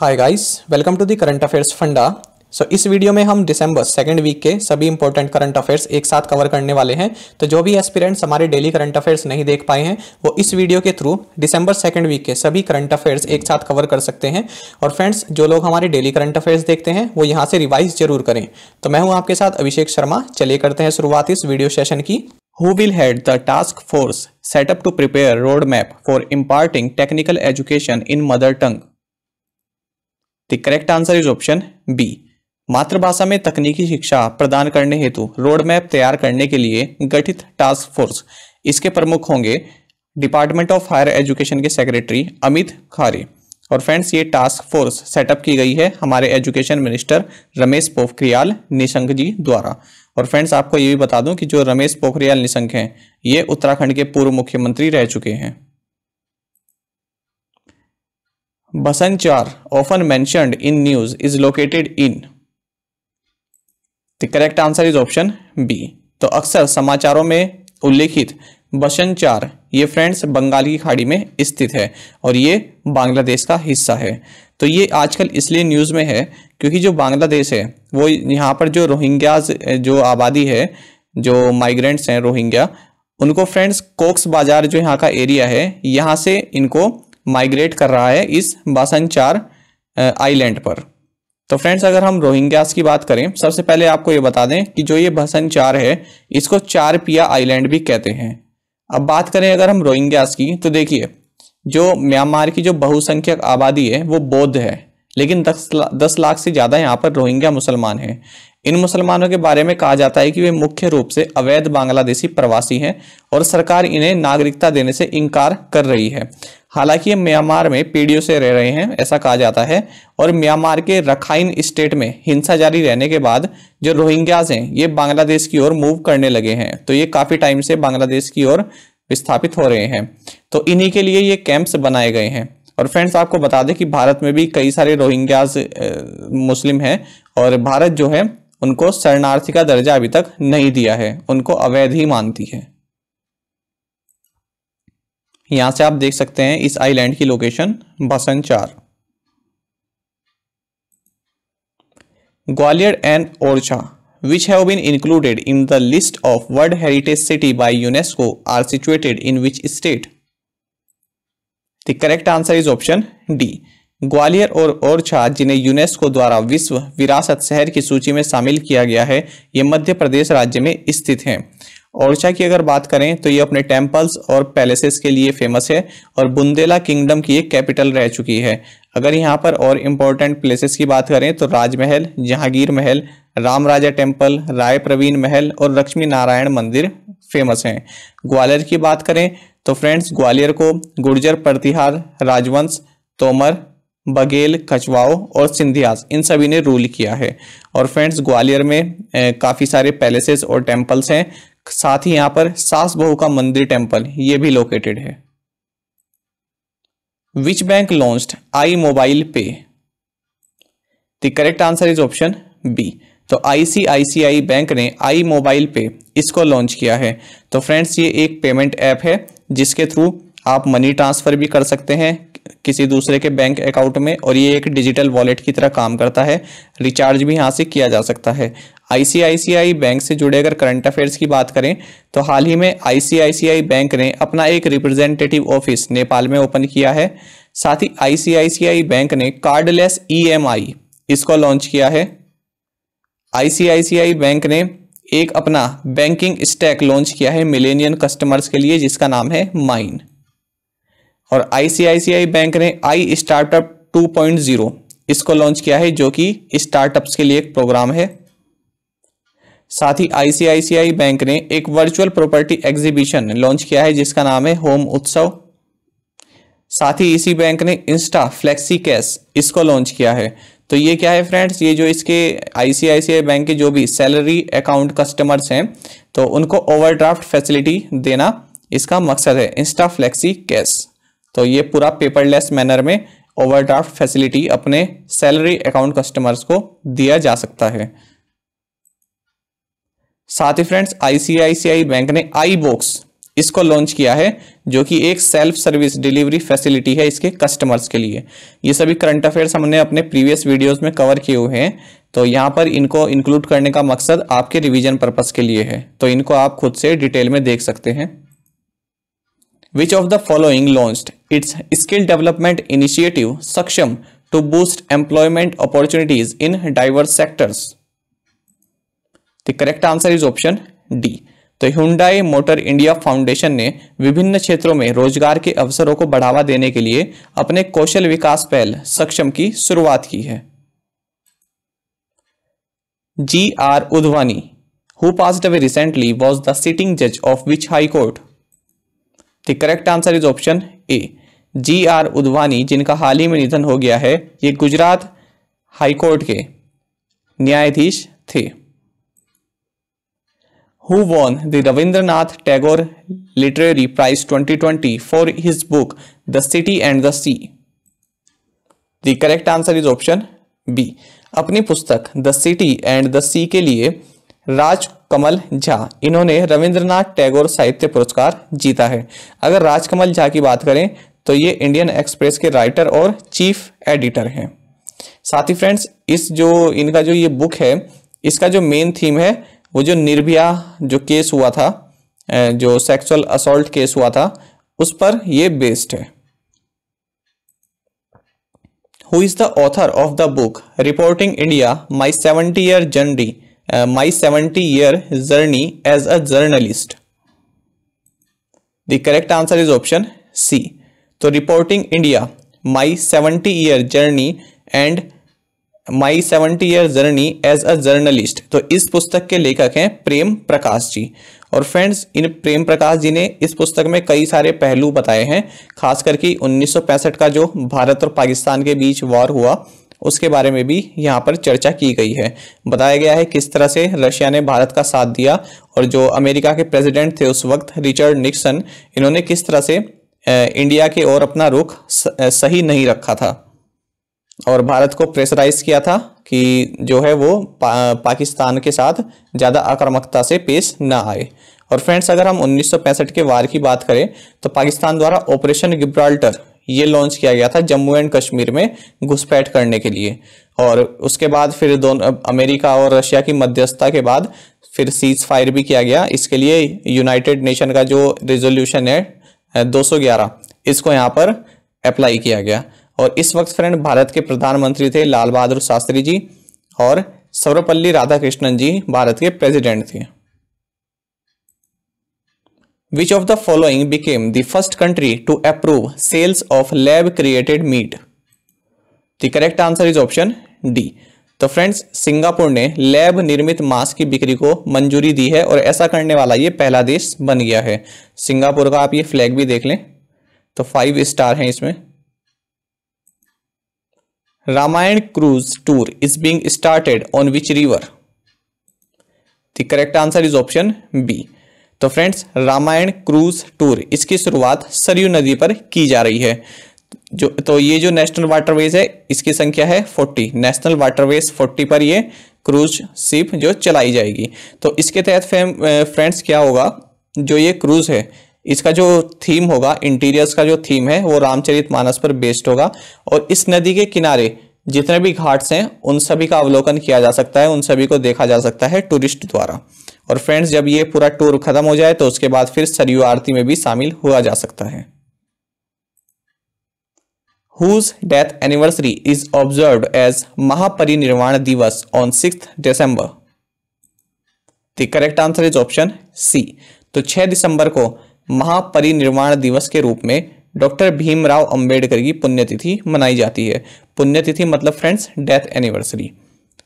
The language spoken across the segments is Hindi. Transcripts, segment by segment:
Hi guys welcome to the current affairs funda so इस वीडियो में हम दिसंबर सेकंड वीक के सभी इंपॉर्टेंट करंट अफेयर्स एक साथ कवर करने वाले हैं तो जो भी एस्पिरेंट्स हमारे डेली करंट अफेयर्स नहीं देख पाए हैं वो इस वीडियो के थ्रू दिसंबर सेकंड वीक के सभी करंट अफेयर्स एक साथ कवर कर सकते हैं और फ्रेंड्स जो लोग हमारे डेली करंट अफेयर्स देखते हैं वो यहाँ से रिवाइज जरूर करें तो मैं हूँ आपके साथ अभिषेक शर्मा चलिए करते हैं शुरुआत इस वीडियो सेशन की who will head the task force setup to prepare road map for imparting technical education in mother tongue the correct answer is option B मातृभाषा में तकनीकी शिक्षा प्रदान करने हेतु रोड मैप तैयार करने के लिए गठित टास्क फोर्स इसके प्रमुख होंगे डिपार्टमेंट ऑफ हायर एजुकेशन के सेक्रेटरी अमित खारे और फ्रेंड्स ये टास्क फोर्स सेटअप की गई है हमारे एजुकेशन मिनिस्टर रमेश पोखरियाल निशंक जी द्वारा और फ्रेंड्स आपको ये भी बता दूं कि जो रमेश पोखरियाल निशंक हैं ये उत्तराखंड के पूर्व मुख्यमंत्री रह चुके हैं Basanchar, often mentioned in news, is located in? The correct answer is option B. तो अक्सर समाचारों में उल्लेखित बसंचार ये फ्रेंड्स बंगाल की खाड़ी में स्थित है और ये बांग्लादेश का हिस्सा है तो ये आजकल इसलिए न्यूज़ में है क्योंकि जो बांग्लादेश है वो यहाँ पर जो रोहिंग्याज जो आबादी है जो माइग्रेंट्स हैं रोहिंग्या उनको फ्रेंड्स कोक्स बाज़ार जो यहाँ का एरिया है यहाँ से इनको माइग्रेट कर रहा है इस बासनचार आइलैंड पर तो फ्रेंड्स अगर हम रोहिंग्यास की बात करें सबसे पहले आपको ये बता दें कि जो ये भसनचार है इसको चार पिया आइलैंड भी कहते हैं अब बात करें अगर हम रोहिंग्यास की तो देखिए जो म्यांमार की जो बहुसंख्यक आबादी है वो बौद्ध है लेकिन दस दस लाख से ज़्यादा यहाँ पर रोहिंग्या मुसलमान हैं इन मुसलमानों के बारे में कहा जाता है कि वे मुख्य रूप से अवैध बांग्लादेशी प्रवासी हैं और सरकार इन्हें नागरिकता देने से इनकार कर रही है हालांकि ये म्यांमार में पीढ़ियों से रह रहे हैं ऐसा कहा जाता है और म्यांमार के रखाइन स्टेट में हिंसा जारी रहने के बाद जो रोहिंग्याज हैं ये बांग्लादेश की ओर मूव करने लगे हैं तो ये काफ़ी टाइम से बांग्लादेश की ओर विस्थापित हो रहे हैं तो इन्हीं के लिए ये कैंप्स बनाए गए हैं और फ्रेंड्स आपको बता दें कि भारत में भी कई सारे रोहिंग्याज मुस्लिम हैं और भारत जो है उनको शरणार्थी का दर्जा अभी तक नहीं दिया है उनको अवैध ही मानती है यहां से आप देख सकते हैं इस आइलैंड की लोकेशन चार Gwalior and Orchha which have been included in the list of world heritage city by UNESCO are situated in which state the correct answer is option D Gwalior और ओरछा जिन्हें यूनेस्को द्वारा विश्व विरासत शहर की सूची में शामिल किया गया है ये मध्य प्रदेश राज्य में स्थित हैं ओरछा की अगर बात करें तो ये अपने टेम्पल्स और पैलेसेस के लिए फेमस है और बुंदेला किंगडम की एक कैपिटल रह चुकी है अगर यहाँ पर और इम्पोर्टेंट प्लेसेस की बात करें तो राजमहल जहांगीर महल राम राजा टेम्पल राय प्रवीण महल और लक्ष्मी नारायण मंदिर फेमस हैं ग्वालियर की बात करें तो फ्रेंड्स ग्वालियर को गुर्जर प्रतिहार राजवंश तोमर बघेल खचवाओ और सिंधियास इन सभी ने रूल किया है और फ्रेंड्स ग्वालियर में काफ़ी सारे पैलेसेस और टेम्पल्स हैं साथ ही यहाँ पर सास बहू का मंदिर टेम्पल ये भी लोकेटेड है which bank launched i mobile pay the correct answer is option B तो आईसीआईसीआई बैंक ने आई मोबाइल पे इसको लॉन्च किया है तो फ्रेंड्स ये एक पेमेंट ऐप है जिसके थ्रू आप मनी ट्रांसफ़र भी कर सकते हैं किसी दूसरे के बैंक अकाउंट में और ये एक डिजिटल वॉलेट की तरह काम करता है रिचार्ज भी यहाँ से किया जा सकता है आईसीआईसीआई बैंक से जुड़े अगर करंट अफेयर्स की बात करें तो हाल ही में आईसीआईसीआई बैंक ने अपना एक रिप्रेजेंटेटिव ऑफिस नेपाल में ओपन किया है साथ ही आईसीआईसीआई बैंक ने कार्डलेस ई e इसको लॉन्च किया है आई बैंक ने एक अपना बैंकिंग स्टैक लॉन्च किया है मिलेनियन कस्टमर्स के लिए जिसका नाम है माइन और आईसीआईसीआई बैंक ने आई स्टार्टअप 2.0 इसको लॉन्च किया है जो कि स्टार्टअप्स के लिए एक प्रोग्राम है साथ ही आईसीआईसीआई बैंक ने एक वर्चुअल प्रॉपर्टी एग्जीबिशन लॉन्च किया है जिसका नाम है होम उत्सव साथ ही इसी बैंक ने इंस्टा फ्लेक्सी कैश इसको लॉन्च किया है तो ये क्या है फ्रेंड्स ये जो इसके आईसीआईसीआई बैंक के जो भी सैलरी अकाउंट कस्टमर्स हैं तो उनको ओवरड्राफ्ट फैसिलिटी देना इसका मकसद है इंस्टा फ्लेक्सी कैश तो ये पूरा पेपरलेस मैनर में ओवरड्राफ्ट फैसिलिटी अपने सैलरी अकाउंट कस्टमर्स को दिया जा सकता है साथ ही फ्रेंड्स आईसीआईसीआई बैंक ने आई बॉक्स इसको लॉन्च किया है जो कि एक सेल्फ सर्विस डिलीवरी फैसिलिटी है इसके कस्टमर्स के लिए ये सभी करंट अफेयर्स हमने अपने प्रीवियस वीडियोस में कवर किए हुए हैं तो यहाँ पर इनको इंक्लूड करने का मकसद आपके रिवीजन पर्पस के लिए है तो इनको आप खुद से डिटेल में देख सकते हैं which of the following launch its skill development initiative Saksham to boost employment opportunities in diverse sectors the correct answer is option D तो हुडाई मोटर इंडिया फाउंडेशन ने विभिन्न क्षेत्रों में रोजगार के अवसरों को बढ़ावा देने के लिए अपने कौशल विकास पहल सक्षम की शुरुआत की है G R Udhwani who passed away recently was the sitting जज of which high court the correct answer is option A G R Udwani जिनका हाल ही में निधन हो गया है ये गुजरात हाईकोर्ट के न्यायाधीश थे who won the Rabindranath Tagore literary prize 2020 for his book the city and the sea the correct answer is option B अपनी पुस्तक the city and the sea के लिए राजकमल झा इन्होंने रविंद्रनाथ टैगोर साहित्य पुरस्कार जीता है अगर राजकमल झा की बात करें तो ये इंडियन एक्सप्रेस के राइटर और चीफ एडिटर हैं साथ ही फ्रेंड्स इस जो इनका जो ये बुक है इसका जो मेन थीम है वो जो निर्भया जो केस हुआ था जो सेक्सुअल असोल्ट केस हुआ था उस पर ये बेस्ड है who is the author of the book reporting India my seventy year journey my seventy year journey as a journalist the correct answer is option C तो reporting India my seventy year journey and my seventy year journey as a journalist तो इस पुस्तक के लेखक हैं प्रेम प्रकाश जी और फ्रेंड्स इन प्रेम प्रकाश जी ने इस पुस्तक में कई सारे पहलू बताए हैं खास करके 1965 का जो भारत और पाकिस्तान के बीच वॉर हुआ उसके बारे में भी यहाँ पर चर्चा की गई है बताया गया है किस तरह से रशिया ने भारत का साथ दिया और जो अमेरिका के प्रेसिडेंट थे उस वक्त रिचर्ड निक्सन इन्होंने किस तरह से इंडिया के ओर अपना रुख सही नहीं रखा था और भारत को प्रेशराइज किया था कि जो है वो पा, पाकिस्तान के साथ ज़्यादा आक्रामकता से पेश ना आए और फ्रेंड्स अगर हम 1965 के वार की बात करें तो पाकिस्तान द्वारा ऑपरेशन गिब्राल्टर ये लॉन्च किया गया था जम्मू एंड कश्मीर में घुसपैठ करने के लिए और उसके बाद फिर दोनों अमेरिका और रशिया की मध्यस्थता के बाद फिर सीज फायर भी किया गया इसके लिए यूनाइटेड नेशन का जो रेजोल्यूशन है 211 इसको यहाँ पर अप्लाई किया गया और इस वक्त फ्रेंड भारत के प्रधानमंत्री थे लाल बहादुर शास्त्री जी और सर्वपल्ली राधाकृष्णन जी भारत के प्रेसिडेंट थे Which of the following became the first country to approve sales of lab created meat? The correct answer is option D. तो फ्रेंड्स सिंगापुर ने लैब निर्मित मांस की बिक्री को मंजूरी दी है और ऐसा करने वाला ये पहला देश बन गया है सिंगापुर का आप ये फ्लैग भी देख लें तो फाइव स्टार हैं इसमें Ramayan cruise tour is being started on which river the correct answer is option B तो फ्रेंड्स रामायण क्रूज टूर इसकी शुरुआत सरयू नदी पर की जा रही है जो तो ये जो नेशनल वाटरवेज है इसकी संख्या है फोर्टी नेशनल वाटरवेज फोर्टी पर ये क्रूज शिप जो चलाई जाएगी तो इसके तहत फ्रेंड्स क्या होगा जो ये क्रूज है इसका जो थीम होगा इंटीरियर्स का जो थीम है वो रामचरित मानस पर बेस्ड होगा और इस नदी के किनारे जितने भी घाट्स हैं उन सभी का अवलोकन किया जा सकता है उन सभी को देखा जा सकता है टूरिस्ट द्वारा और फ्रेंड्स जब ये पूरा टूर खत्म हो जाए तो उसके बाद फिर सरयू आरती में भी शामिल हुआ जा सकता है whose death anniversary is observe as Mahaparinirvan Diwas on six December the correct answer is option C तो 6 दिसंबर को महापरिनिर्वाण दिवस के रूप में डॉक्टर भीमराव अंबेडकर की पुण्यतिथि मनाई जाती है पुण्यतिथि मतलब फ्रेंड्स डेथ एनिवर्सरी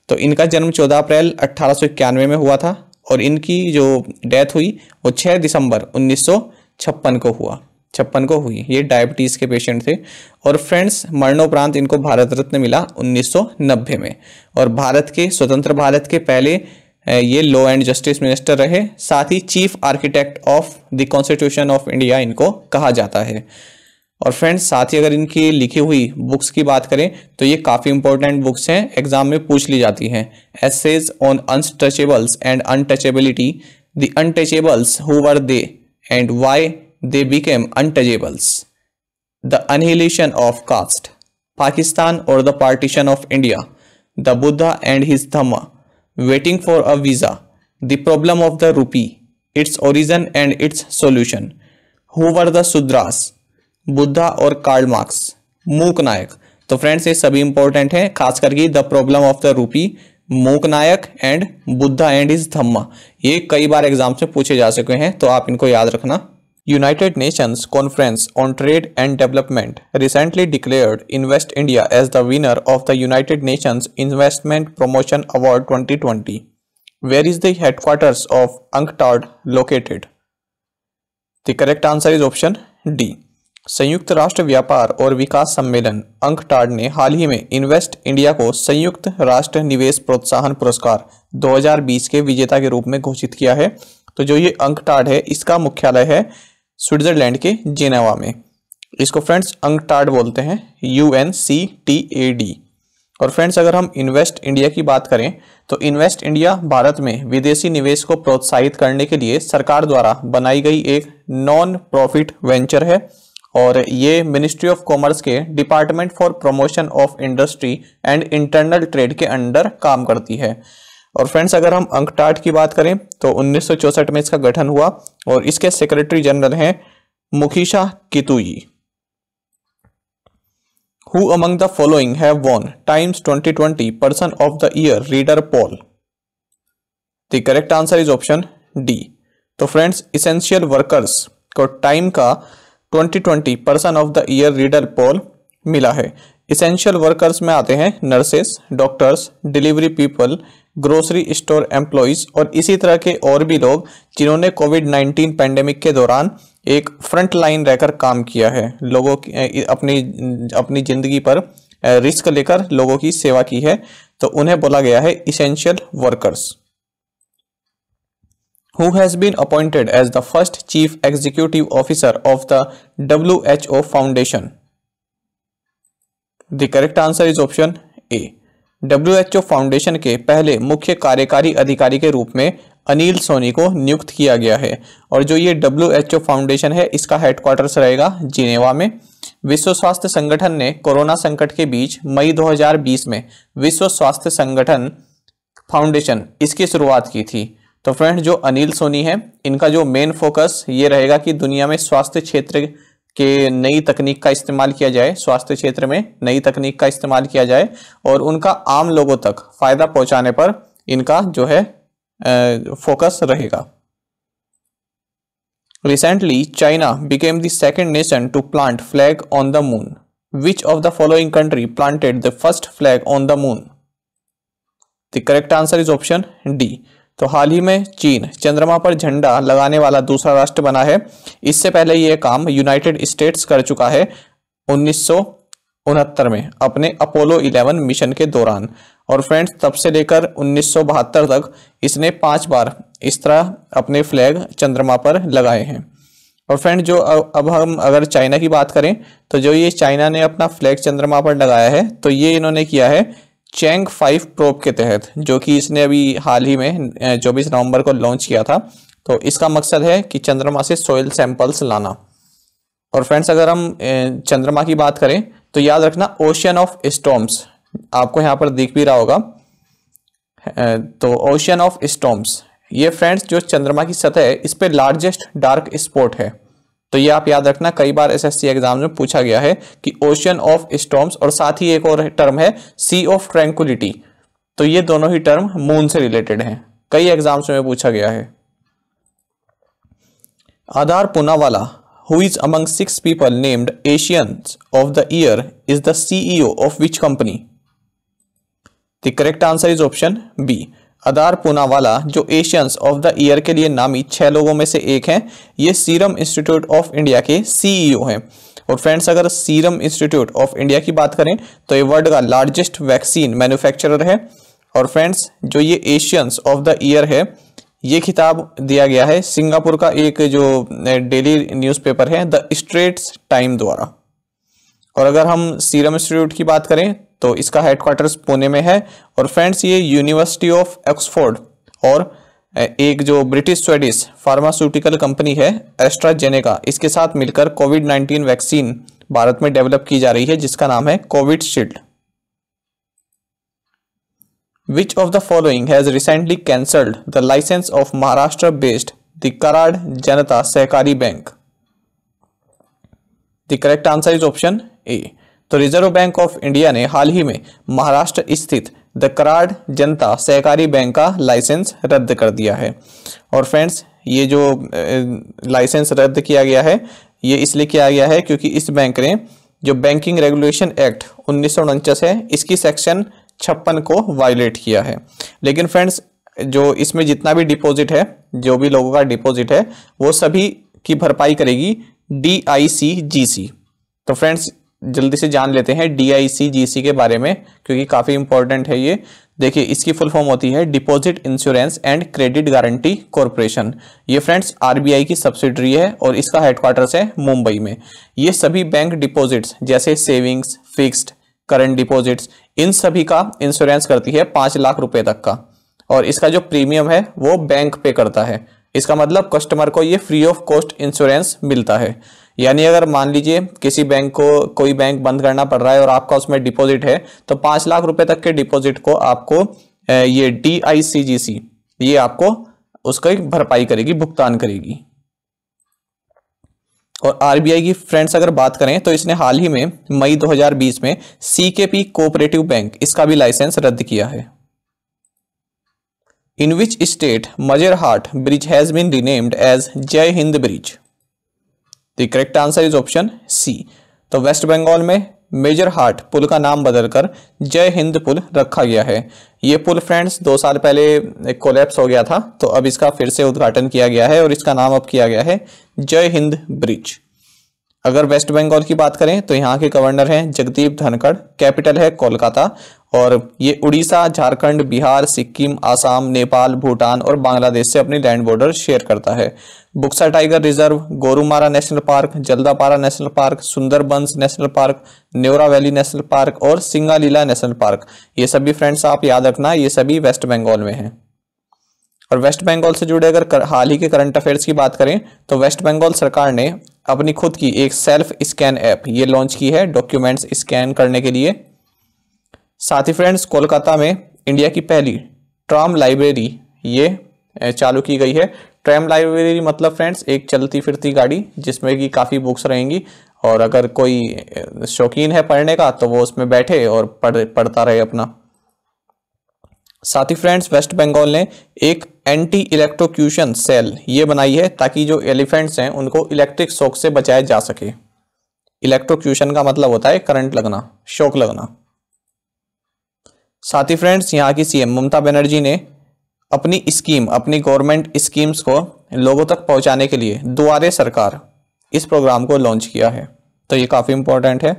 तो इनका जन्म 14 अप्रैल अट्ठारह में हुआ था और इनकी जो डेथ हुई वो 6 दिसंबर उन्नीस को हुआ छप्पन को हुई ये डायबिटीज़ के पेशेंट थे और फ्रेंड्स मरणोपरांत इनको भारत रत्न मिला उन्नीस में और भारत के स्वतंत्र भारत के पहले ये लॉ एंड जस्टिस मिनिस्टर रहे साथ ही chief architect of the constitution of India इनको कहा जाता है और फ्रेंड्स साथ ही अगर इनकी लिखी हुई बुक्स की बात करें तो ये काफ़ी इंपॉर्टेंट बुक्स हैं एग्जाम में पूछ ली जाती हैं essays on untouchables and untouchability the untouchables who were they and why they became untouchables the annihilation of caste Pakistan और the partition of India the Buddha and his Dhamma waiting for a visa the problem of the rupee its origin and its solution who were the sudras Buddha और कार्ल मार्क्स मूक नायक तो फ्रेंड्स ये सभी इंपॉर्टेंट हैं खास करके the problem of the rupee Mook Nayak and Buddha and is Dhamma ये कई बार एग्जाम से पूछे जा चुके हैं तो आप इनको याद रखना United Nations conference on trade and development recently declared invest India as the winner of the United Nations investment promotion award 2020 where is the headquarters of UNCTAD located the correct answer is option D संयुक्त राष्ट्र व्यापार और विकास सम्मेलन अंकटाड ने हाल ही में इन्वेस्ट इंडिया को संयुक्त राष्ट्र निवेश प्रोत्साहन पुरस्कार 2020 के विजेता के रूप में घोषित किया है तो जो ये अंकटाड है इसका मुख्यालय है स्विट्जरलैंड के जेनेवा में इसको फ्रेंड्स अंकटाड बोलते हैं U N C T A D और फ्रेंड्स अगर हम इन्वेस्ट इंडिया की बात करें तो इन्वेस्ट इंडिया भारत में विदेशी निवेश को प्रोत्साहित करने के लिए सरकार द्वारा बनाई गई एक नॉन प्रॉफिट वेंचर है और ये मिनिस्ट्री ऑफ कॉमर्स के department for promotion of industry and internal trade के अंडर काम करती है और फ्रेंड्स अगर हम अंकटाट की बात करें तो उन्नीस में इसका गठन हुआ और इसके सेक्रेटरी जनरल हैं Mukhisa Kituyi who among the following have won Times 2020 person of the year reader poll the correct answer is option D तो फ्रेंड्स इसेंशियल वर्कर्स को टाइम का 2020 person of the year reader poll मिला है इसेंशियल वर्कर्स में आते हैं nurses doctors delivery people grocery store employees और इसी तरह के और भी लोग जिन्होंने कोविड 19 पैंडेमिक के दौरान एक फ्रंट लाइन रहकर काम किया है लोगों की अपनी अपनी ज़िंदगी पर रिस्क लेकर लोगों की सेवा की है तो उन्हें बोला गया है essential workers who has been appointed as the first chief executive officer of the WHO Foundation? The correct answer is option A. WHO foundation के पहले मुख्य कार्यकारी अधिकारी के रूप में अनिल सोनी को नियुक्त किया गया है और जो ये WHO foundation है इसका हेडक्वार्टर्स रहेगा जिनेवा में विश्व स्वास्थ्य संगठन ने कोरोना संकट के बीच मई 2020 में विश्व स्वास्थ्य संगठन फाउंडेशन इसकी शुरुआत की थी तो फ्रेंड जो अनिल सोनी है इनका जो मेन फोकस ये रहेगा कि दुनिया में स्वास्थ्य क्षेत्र के नई तकनीक का इस्तेमाल किया जाए स्वास्थ्य क्षेत्र में नई तकनीक का इस्तेमाल किया जाए और उनका आम लोगों तक फायदा पहुंचाने पर इनका जो है फोकस रहेगा recently China became the second nation to plant flag on the moon which of the following country planted the first flag on the moon the correct answer is option D तो हाल ही में चीन चंद्रमा पर झंडा लगाने वाला दूसरा राष्ट्र बना है इससे पहले यह काम यूनाइटेड स्टेट्स कर चुका है उन्नीस में अपने अपोलो 11 मिशन के दौरान और फ्रेंड्स तब से लेकर उन्नीस तक इसने पांच बार इस तरह अपने फ्लैग चंद्रमा पर लगाए हैं और फ्रेंड जो अब हम अगर चाइना की बात करें तो जो ये चाइना ने अपना फ्लैग चंद्रमा पर लगाया है तो ये इन्होंने किया है चैंग फाइव प्रोप के तहत जो कि इसने अभी हाल ही में चौबीस नवंबर को लॉन्च किया था तो इसका मकसद है कि चंद्रमा से सोयल सैंपल्स लाना और फ्रेंड्स अगर हम चंद्रमा की बात करें तो याद रखना ओशियन ऑफ स्टॉम्स आपको यहाँ पर दिख भी रहा होगा तो ओशियन ऑफ स्टॉम्स ये फ्रेंड्स जो चंद्रमा की सतह है इस पर लार्जेस्ट डार्क स्पॉट है तो ये आप याद रखना कई बार एसएससी एग्जाम में पूछा गया है कि ओशियन ऑफ स्टॉम्स और साथ ही एक और टर्म है सी ऑफ ट्रैंकुलिटी तो ये दोनों ही टर्म मून से रिलेटेड हैं कई एग्जाम्स में पूछा गया है Adar Poonawalla who is among six people named Asians of the year is the CEO of which company the correct answer is option B Adar Poonawalla जो एशियंस ऑफ द ईयर के लिए नामी छः लोगों में से एक हैं ये सीरम इंस्टीट्यूट ऑफ इंडिया के सीईओ e हैं और फ्रेंड्स अगर सीरम इंस्टीट्यूट ऑफ इंडिया की बात करें तो ये वर्ल्ड का लार्जेस्ट वैक्सीन मैन्युफैक्चरर है और फ्रेंड्स जो ये एशियंस ऑफ द ईयर है ये खिताब दिया गया है सिंगापुर का एक जो डेली न्यूज़पेपर है द स्ट्रेट्स टाइम द्वारा और अगर हम सीरम इंस्टीट्यूट की बात करें तो इसका हेडक्वार्टर्स पुणे में है और फ्रेंड्स ये यूनिवर्सिटी ऑफ एक्सफोर्ड और एक जो ब्रिटिश स्वेडिश फार्मास्यूटिकल कंपनी है एस्ट्राजेनेका इसके साथ मिलकर कोविड नाइन्टीन वैक्सीन भारत में डेवलप की जा रही है जिसका नाम है Covishield which of the following has recently cancelled the licence of Maharashtra based the Karad Janata Sahakari Bank the correct answer is option A e. तो रिजर्व बैंक ऑफ इंडिया ने हाल ही में महाराष्ट्र स्थित द कराड जनता सहकारी बैंक का लाइसेंस रद्द कर दिया है और फ्रेंड्स ये जो लाइसेंस रद्द किया गया है ये इसलिए किया गया है क्योंकि इस बैंक ने जो बैंकिंग रेगुलेशन एक्ट उन्नीस है इसकी सेक्शन छप्पन को वायलेट किया है लेकिन फ्रेंड्स जो इसमें जितना भी डिपॉजिट है जो भी लोगों का डिपॉजिट है वो सभी की भरपाई करेगी डी आई सी जी सी तो फ्रेंड्स जल्दी से जान लेते हैं डी आई सी जी सी के बारे में क्योंकि काफ़ी इंपॉर्टेंट है ये देखिए इसकी फुल फॉर्म होती है deposit insurance and credit guarantee corporation ये फ्रेंड्स आरबीआई की सब्सिडरी है और इसका हेडक्वार्टर्स है मुंबई में ये सभी बैंक डिपॉजिट्स जैसे सेविंग्स फिक्स्ड करंट डिपॉजिट्स इन सभी का इंश्योरेंस करती है पाँच लाख रुपए तक का और इसका जो प्रीमियम है वो बैंक पे करता है इसका मतलब कस्टमर को ये फ्री ऑफ कॉस्ट इंश्योरेंस मिलता है यानी अगर मान लीजिए किसी बैंक को कोई बैंक बंद करना पड़ रहा है और आपका उसमें डिपॉजिट है तो पांच लाख रुपए तक के डिपॉजिट को आपको ये डी आई सी जी सी ये आपको उसका भरपाई करेगी भुगतान करेगी और आरबीआई की फ्रेंड्स अगर बात करें तो इसने हाल ही में मई 2020 में सीकेपी कोऑपरेटिव बैंक इसका भी लाइसेंस रद्द किया है in which state Majerhat bridge has been renamed as Jai Hind bridge the correct answer is option C तो वेस्ट बंगाल में मेजर हार्ट पुल का नाम बदलकर जय हिंद पुल रखा गया है ये पुल फ्रेंड्स दो साल पहले कोलेप्स कोलैप्स हो गया था तो अब इसका फिर से उद्घाटन किया गया है और इसका नाम अब किया गया है जय हिंद ब्रिज अगर वेस्ट बंगाल की बात करें तो यहाँ के गवर्नर हैं जगदीप धनखड़ कैपिटल है कोलकाता और ये उड़ीसा झारखंड बिहार सिक्किम आसाम नेपाल भूटान और बांग्लादेश से अपनी लैंड बॉर्डर शेयर करता है Buxa tiger reserve Gorumara national park Jaldapara national park Sundarbans national park Neora valley national park और सिंगालीला नेशनल पार्क ये सभी फ्रेंड्स आप याद रखना ये सभी वेस्ट बंगाल में हैं और वेस्ट बंगाल से जुड़े अगर हाल ही के करंट अफेयर्स की बात करें तो वेस्ट बंगाल सरकार ने अपनी खुद की एक सेल्फ स्कैन ऐप ये लॉन्च की है डॉक्यूमेंट्स स्कैन करने के लिए साथ ही फ्रेंड्स कोलकाता में इंडिया की पहली ट्राम लाइब्रेरी ये चालू की गई है ट्रैम लाइब्रेरी मतलब फ्रेंड्स एक चलती फिरती गाड़ी जिसमें कि काफ़ी बुक्स रहेंगी और अगर कोई शौकीन है पढ़ने का तो वो उसमें बैठे और पढ़ पढ़ता रहे अपना साथ ही फ्रेंड्स वेस्ट बंगाल ने एक एंटी इलेक्ट्रोक्यूशन सेल ये बनाई है ताकि जो एलिफेंट्स हैं उनको इलेक्ट्रिक शौक से बचाया जा सके इलेक्ट्रोक्यूशन का मतलब होता है करंट लगना शौक लगना साथ ही फ्रेंड्स यहाँ की सीएम ममता बनर्जी ने अपनी स्कीम अपनी गवर्नमेंट स्कीम्स को लोगों तक पहुंचाने के लिए द्वारे सरकार इस प्रोग्राम को लॉन्च किया है तो ये काफ़ी इंपॉर्टेंट है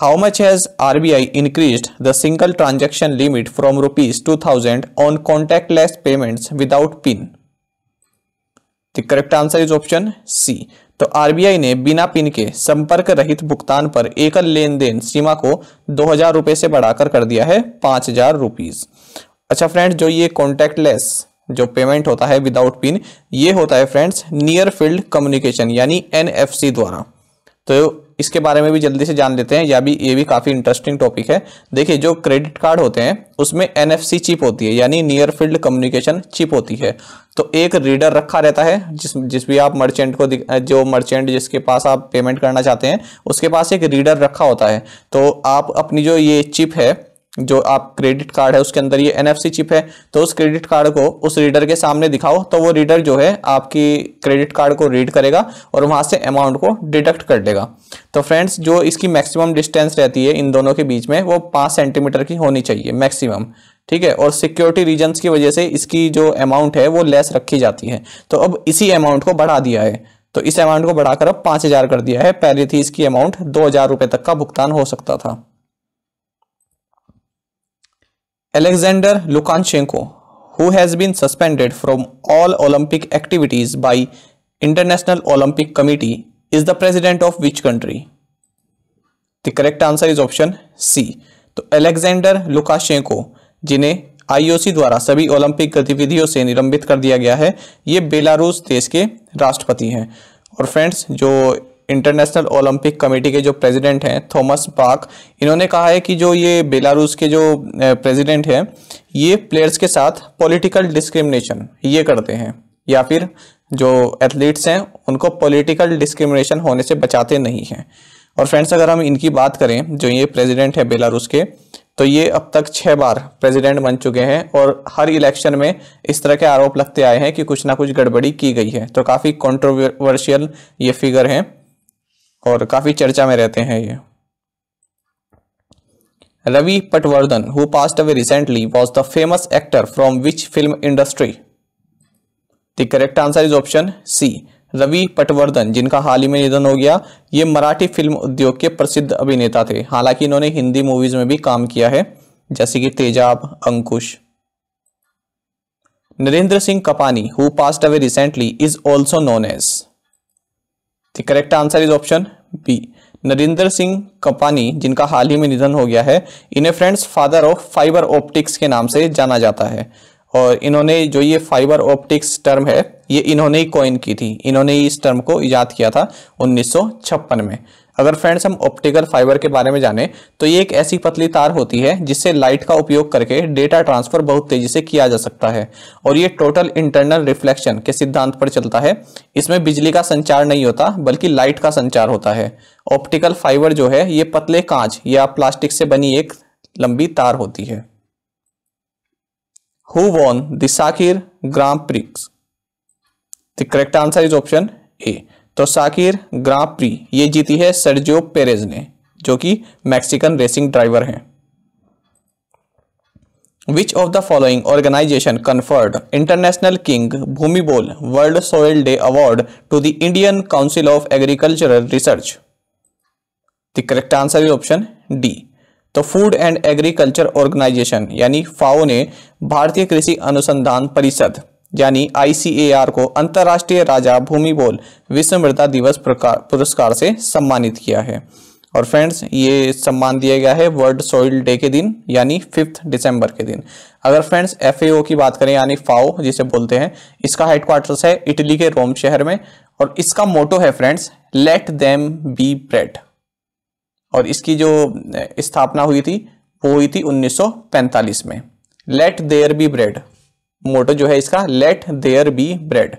how much has R B I increase the single transaction limit from rupees two thousand on contactless payments without PIN the correct answer is option C तो आरबीआई ने बिना पिन के संपर्क रहित भुगतान पर एकल लेन देन सीमा को दो हजार रुपए से बढ़ाकर कर दिया है पांच हजार रुपीज़ अच्छा फ्रेंड्स जो ये कॉन्टैक्टलेस जो पेमेंट होता है विदाउट पिन ये होता है फ्रेंड्स नियर फील्ड कम्युनिकेशन यानी एन द्वारा तो इसके बारे में भी जल्दी से जान लेते हैं या भी ये भी काफ़ी इंटरेस्टिंग टॉपिक है देखिए जो क्रेडिट कार्ड होते हैं उसमें एन चिप होती है यानी नियर फील्ड कम्युनिकेशन चिप होती है तो एक रीडर रखा रहता है जिस जिस भी आप मर्चेंट को जो मर्चेंट जिसके पास आप पेमेंट करना चाहते हैं उसके पास एक रीडर रखा होता है तो आप अपनी जो ये चिप है जो आप क्रेडिट कार्ड है उसके अंदर ये एनएफसी चिप है तो उस क्रेडिट कार्ड को उस रीडर के सामने दिखाओ तो वो रीडर जो है आपकी क्रेडिट कार्ड को रीड करेगा और वहाँ से अमाउंट को डिडक्ट कर देगा तो फ्रेंड्स जो इसकी मैक्सिमम डिस्टेंस रहती है इन दोनों के बीच में वो पाँच सेंटीमीटर की होनी चाहिए मैक्सिमम ठीक है और सिक्योरिटी रीजन्स की वजह से इसकी जो अमाउंट है वो लेस रखी जाती है तो अब इसी अमाउंट को बढ़ा दिया है तो इस अमाउंट को बढ़ाकर अब पाँच हज़ार कर दिया है पहले थी इसकी अमाउंट दो हज़ार रुपये तक का भुगतान हो सकता था Alexander Lukashenko who has been suspended from all Olympic activities by International Olympic Committee is the president of which country the correct answer is option C तो एलेक्जेंडर लुकाशेंको जिन्हें आईओसी द्वारा सभी ओलंपिक गतिविधियों से निलंबित कर दिया गया है ये बेलारूस देश के राष्ट्रपति हैं और फ्रेंड्स जो इंटरनेशनल ओलंपिक कमेटी के जो प्रेसिडेंट हैं थॉमस पार्क इन्होंने कहा है कि जो ये बेलारूस के जो प्रेसिडेंट हैं ये प्लेयर्स के साथ पॉलिटिकल डिस्क्रिमिनेशन ये करते हैं या फिर जो एथलीट्स हैं उनको पॉलिटिकल डिस्क्रिमिनेशन होने से बचाते नहीं हैं और फ्रेंड्स अगर हम इनकी बात करें जो ये प्रेसिडेंट है बेलारूस के तो ये अब तक छः बार प्रेसिडेंट बन चुके हैं और हर इलेक्शन में इस तरह के आरोप लगते आए हैं कि कुछ ना कुछ गड़बड़ी की गई है तो काफ़ी कॉन्ट्रोवर्शियल ये फिगर हैं और काफ़ी चर्चा में रहते हैं ये Ravi Patwardhan who passed away recently was the famous actor from which film industry the correct answer is option C Ravi Patwardhan जिनका हाल ही में निधन हो गया ये मराठी फिल्म उद्योग के प्रसिद्ध अभिनेता थे हालांकि इन्होंने हिंदी मूवीज में भी काम किया है जैसे कि तेजाब अंकुश Narinder Singh Kapany who passed away recently is also known as the correct answer is option B Narinder Singh Kapany जिनका हाल ही में निधन हो गया है इन्हें friends father of fibre optics के नाम से जाना जाता है और इन्होंने जो ये फाइबर ऑप्टिक्स टर्म है ये इन्होंने ही कॉइन की थी इन्होंने ही इस टर्म को ईजाद किया था 1956 में अगर फ्रेंड्स हम ऑप्टिकल फाइबर के बारे में जाने तो ये एक ऐसी पतली तार होती है जिससे लाइट का उपयोग करके डेटा ट्रांसफर बहुत तेजी से किया जा सकता है और ये टोटल इंटरनल रिफ्लेक्शन के सिद्धांत पर चलता है इसमें बिजली का संचार नहीं होता बल्कि लाइट का संचार होता है ऑप्टिकल फाइबर जो है ये पतले कांच या प्लास्टिक से बनी एक लंबी तार होती है who won the Sakhir Grand Prix the correct answer is option A तो साकिर ग्रां प्री ये जीती है सरजो पेरेज ने जो कि मैक्सिकन रेसिंग ड्राइवर हैं which of the following organisation conferred international King Bhumibol world soil day award to the Indian Council of Agricultural Research the correct answer is option D तो फूड एंड एग्रीकल्चर ऑर्गेनाइजेशन यानी फाओ ने भारतीय कृषि अनुसंधान परिषद यानी आईसीएआर को अंतर्राष्ट्रीय राजा भूमि बोल विश्व मृदा दिवस पुरस्कार से सम्मानित किया है और फ्रेंड्स ये सम्मान दिया गया है वर्ल्ड सॉइल डे के दिन यानी फिफ्थ दिसंबर के दिन अगर फ्रेंड्स एफ की बात करें यानी फाओ जिसे बोलते हैं इसका हेडक्वार्टर्स है इटली के रोम शहर में और इसका मोटो है friends let them be bread और इसकी जो स्थापना हुई थी वो हुई थी 1945 में let there be bread motto जो है इसका let there be bread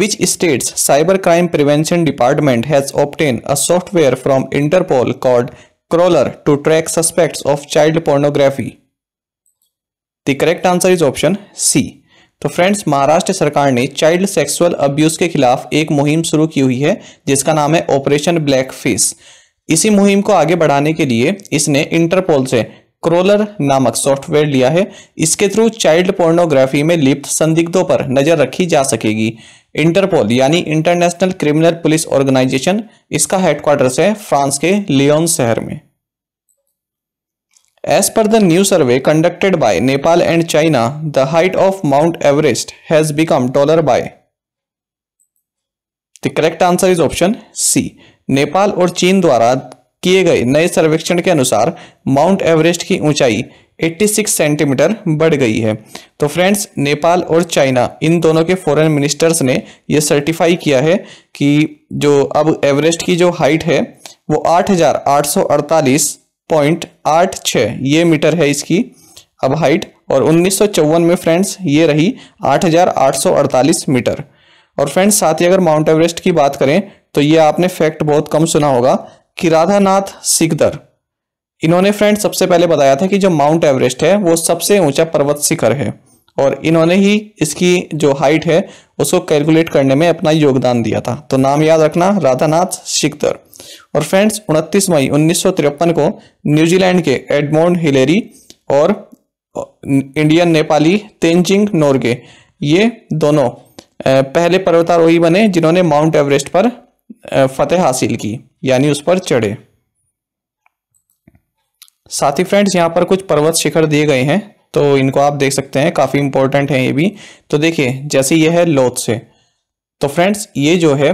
which states cyber crime prevention department has obtained a software from interpol called crawler to track suspects of child pornography the correct answer is option c तो फ्रेंड्स महाराष्ट्र सरकार ने चाइल्ड सेक्सुअल अब्यूज के खिलाफ एक मुहिम शुरू की हुई है जिसका नाम है ऑपरेशन ब्लैक फेस इसी मुहिम को आगे बढ़ाने के लिए इसने इंटरपोल से क्रोलर नामक सॉफ्टवेयर लिया है इसके थ्रू चाइल्ड पोर्नोग्राफी में लिप्त संदिग्धों पर नजर रखी जा सकेगी इंटरपोल यानी इंटरनेशनल क्रिमिनल पुलिस ऑर्गेनाइजेशन इसका हेडक्वार्टर है फ्रांस के लियोन शहर में as per the new survey conducted by Nepal and China the height of Mount Everest has become taller by the correct answer is option C Nepal और चीन द्वारा किए गए नए सर्वेक्षण के अनुसार माउंट एवरेस्ट की ऊंचाई 86 सेंटीमीटर बढ़ गई है तो फ्रेंड्स नेपाल और चाइना इन दोनों के फॉरेन मिनिस्टर्स ने यह सर्टिफाई किया है कि जो अब एवरेस्ट की जो हाइट है वो 8,848.86 ये मीटर है इसकी अब हाइट और उन्नीस में फ्रेंड्स ये रही 8,848 मीटर और फ्रेंड्स साथ ही अगर माउंट एवरेस्ट की बात करें तो ये आपने फैक्ट बहुत कम सुना होगा कि राधानाथ सिकदर इन्होंने फ्रेंड सबसे पहले बताया था कि जो माउंट एवरेस्ट है वो सबसे ऊंचा पर्वत शिखर है और इन्होंने ही इसकी जो हाइट है उसको कैलकुलेट करने में अपना योगदान दिया था तो नाम याद रखना राधानाथ सिकदर और फ्रेंड्स 29 मई उन्नीस को न्यूजीलैंड के एडमोंड हिलेरी और इंडियन नेपाली तेंजिंग नोर्गे ये दोनों पहले पर्वतारोही बने जिन्होंने माउंट एवरेस्ट पर फ़तेह हासिल की यानी उस पर चढ़े साथ ही फ्रेंड्स यहाँ पर कुछ पर्वत शिखर दिए गए हैं तो इनको आप देख सकते हैं काफ़ी इंपॉर्टेंट है ये भी तो देखिए जैसे ये है लोथ से तो फ्रेंड्स ये जो है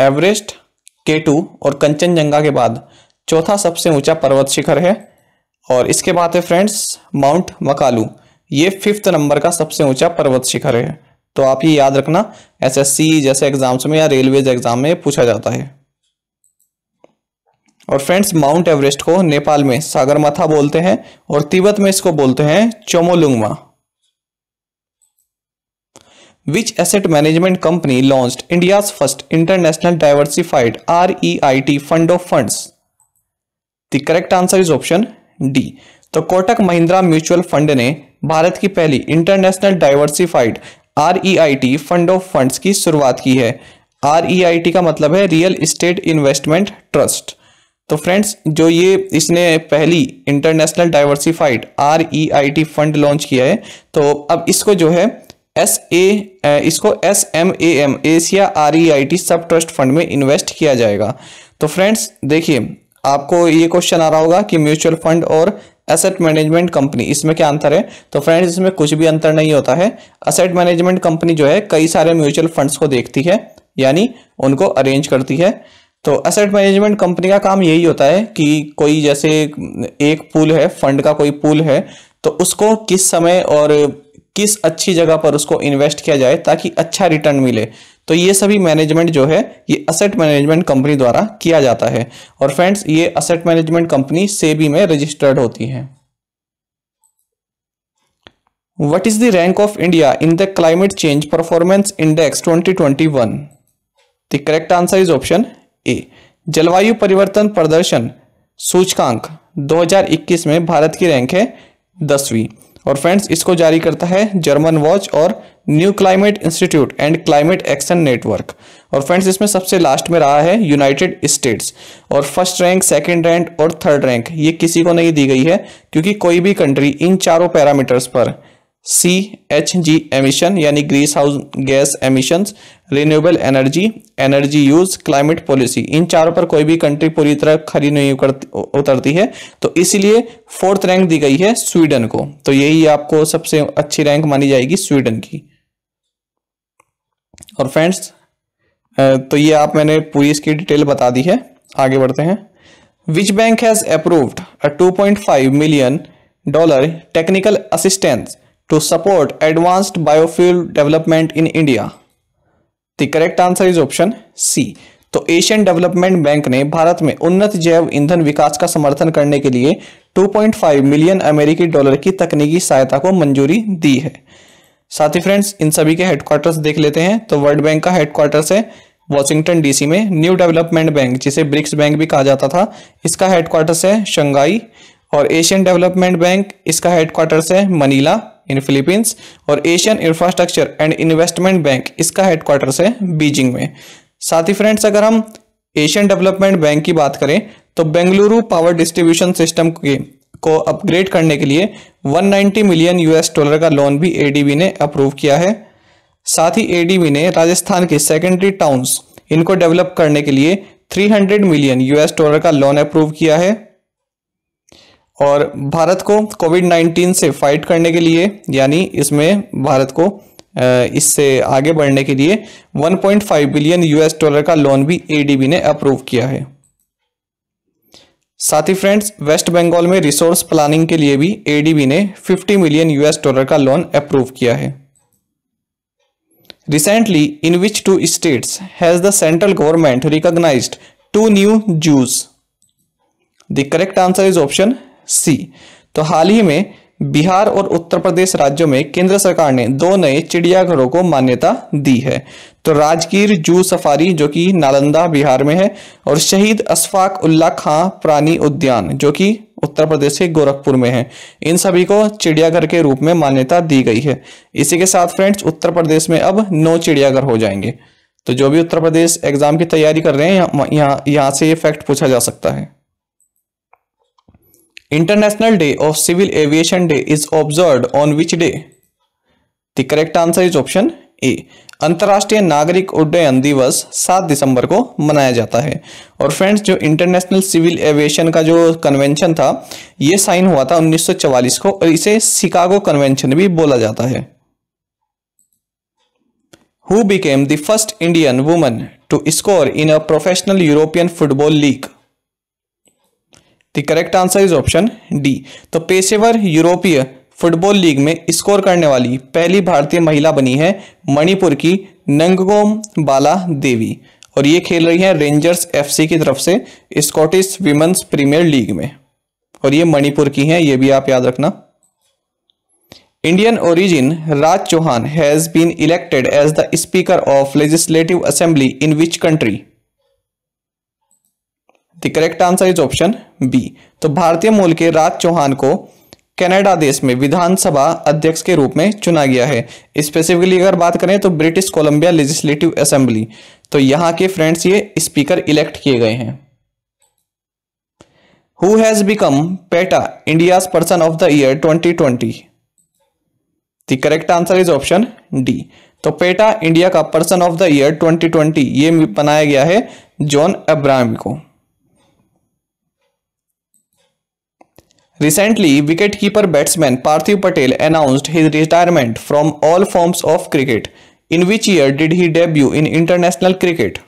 एवरेस्ट के टू और कंचनजंगा के बाद चौथा सबसे ऊंचा पर्वत शिखर है और इसके बाद है फ्रेंड्स माउंट मकालू ये फिफ्थ नंबर का सबसे ऊंचा पर्वत शिखर है तो आप ये याद रखना एसएससी जैसे एग्जाम्स में या रेलवेज एग्जाम में पूछा जाता है और फ्रेंड्स माउंट एवरेस्ट को नेपाल में सागरमाथा बोलते हैं और तिब्बत में इसको बोलते हैं Chomolungma management company launch India first international first R E I T fund of fund correct answer is option D तो कोटक महिंद्रा म्यूचुअल फंड ने भारत की पहली international diversified R E I T fund of funds की शुरुआत की है आर ई आई टी का मतलब है रियल इस्टेट इन्वेस्टमेंट ट्रस्ट तो फ्रेंड्स जो ये इसने पहली international diversified R E I T fund launch किया है तो अब इसको जो है एस ए इसको S M A M Asia R E I T sub trust fund में इन्वेस्ट किया जाएगा तो फ्रेंड्स देखिए आपको ये क्वेश्चन आ रहा होगा कि म्यूचुअल फंड और एसेट मैनेजमेंट कंपनी इसमें क्या अंतर है तो फ्रेंड्स इसमें कुछ भी अंतर नहीं होता है असेट मैनेजमेंट कंपनी जो है कई सारे म्यूचुअल फंड्स को देखती है यानी उनको अरेंज करती है तो एसेट मैनेजमेंट कंपनी का काम यही होता है कि कोई जैसे एक पूल है फंड का कोई पूल है तो उसको किस समय और किस अच्छी जगह पर उसको इन्वेस्ट किया जाए ताकि अच्छा रिटर्न मिले तो ये सभी मैनेजमेंट जो है ये असेट मैनेजमेंट कंपनी द्वारा किया जाता है और फ्रेंड्स ये असेट मैनेजमेंट कंपनी सेबी में रजिस्टर्ड होती है what is the rank of India in the climate change performance index 2021? The correct answer is option A जलवायु परिवर्तन प्रदर्शन सूचकांक 2021 में भारत की रैंक है दसवीं और फ्रेंड्स इसको जारी करता है जर्मन वॉच और new climate institute and climate action network और फ्रेंड्स इसमें सबसे लास्ट में रहा है यूनाइटेड स्टेट्स और फर्स्ट रैंक सेकंड रैंक और थर्ड रैंक ये किसी को नहीं दी गई है क्योंकि कोई भी कंट्री इन चारों पैरामीटर्स पर सी एच जी एमिशन यानी greenhouse gas emission renewable energy energy use climate policy इन चारों पर कोई भी कंट्री पूरी तरह खरी नहीं उतरती है तो इसीलिए फोर्थ रैंक दी गई है स्वीडन को तो यही आपको सबसे अच्छी रैंक मानी जाएगी स्वीडन की और फ्रेंड्स तो ये आप मैंने पूरी इसकी डिटेल बता दी है आगे बढ़ते हैं which bank has approved a 2.5 million dollar technical assistance to support advanced biofuel development in India? The correct answer is option C. तो एशियन डेवलपमेंट बैंक ने भारत में उन्नत जैव ईंधन विकास का समर्थन करने के लिए 2.5 मिलियन अमेरिकी डॉलर की तकनीकी सहायता को मंजूरी दी है साथ ही फ्रेंड्स इन सभी के हेडक्वार्टर्स देख लेते हैं तो वर्ल्ड बैंक का हेडक्वार्टर्स है वॉशिंगटन डीसी में न्यू डेवलपमेंट बैंक जिसे ब्रिक्स बैंक भी कहा जाता था इसका हेडक्वार्टर्स है शंघाई और एशियन डेवलपमेंट बैंक इसका हेडक्वार्टर्स है मनीला इन फिलीपींस और Asian infrastructure and investment bank इसका हेडक्वार्टर्स है बीजिंग में साथ ही फ्रेंड्स अगर हम एशियन डेवलपमेंट बैंक की बात करें तो बेंगलुरु पावर डिस्ट्रीब्यूशन सिस्टम के को अपग्रेड करने के लिए 190 मिलियन यूएस डॉलर का लोन भी एडीबी ने अप्रूव किया है साथ ही एडीबी ने राजस्थान के सेकेंडरी टाउन्स इनको डेवलप करने के लिए 300 मिलियन यूएस डॉलर का लोन अप्रूव किया है और भारत को कोविड 19 से फाइट करने के लिए यानी इसमें भारत को इससे आगे बढ़ने के लिए 1.5 बिलियन यूएस डॉलर का लोन भी एडीबी ने अप्रूव किया है साथ ही फ्रेंड्स वेस्ट बंगाल में रिसोर्स प्लानिंग के लिए भी एडीबी ने 50 मिलियन यूएस डॉलर का लोन अप्रूव किया है recently in which two states has the central government recognise two new juice the correct answer is option C तो हाल ही में बिहार और उत्तर प्रदेश राज्यों में केंद्र सरकार ने दो नए चिड़ियाघरों को मान्यता दी है तो राजगीर जू सफारी जो कि नालंदा बिहार में है और शहीद अशफाक उल्ला खां प्राणी उद्यान जो कि उत्तर प्रदेश के गोरखपुर में है इन सभी को चिड़ियाघर के रूप में मान्यता दी गई है इसी के साथ फ्रेंड्स उत्तर प्रदेश में अब नौ चिड़ियाघर हो जाएंगे तो जो भी उत्तर प्रदेश एग्जाम की तैयारी कर रहे हैं यहाँ यहाँ से ये फैक्ट पूछा जा सकता है International Day of Civil Aviation Day is observed on which day? The correct answer is option ए अंतर्राष्ट्रीय नागरिक उड्डयन दिवस सात दिसंबर को मनाया जाता है और फ्रेंड्स जो इंटरनेशनल सिविल एविएशन का जो कन्वेंशन था ये साइन हुआ था 1944 को और इसे शिकागो कन्वेंशन भी बोला जाता है who became the first Indian woman to score in a professional European football league correct answer is option D तो पेशेवर यूरोपीय फुटबॉल लीग में स्कोर करने वाली पहली भारतीय महिला बनी है मणिपुर की नंगगोम बाला देवी और ये खेल रही है रेंजर्स एफसी की तरफ से स्कॉटिश विमेंस प्रीमियर लीग में और ये मणिपुर की है ये भी आप याद रखना Indian origin Raj Chauhan has been elected as the speaker of legislative assembly in which country the correct answer is option B तो भारतीय मूल के राज चौहान को कनाडा देश में विधानसभा अध्यक्ष के रूप में चुना गया है स्पेसिफिकली अगर बात करें तो ब्रिटिश कोलंबिया लेजिस्लेटिव असेंबली तो यहाँ के फ्रेंड्स ये स्पीकर इलेक्ट किए गए हैं who has become PETA India person of the year 2020 the correct answer is option D तो पेटा इंडिया का पर्सन ऑफ द ईयर 2020 ये बनाया गया है जॉन अब्राहम को recently wicket keeper batsman Parthiv Patel announced his retirement from all forms of cricket in which year did he debut in international cricket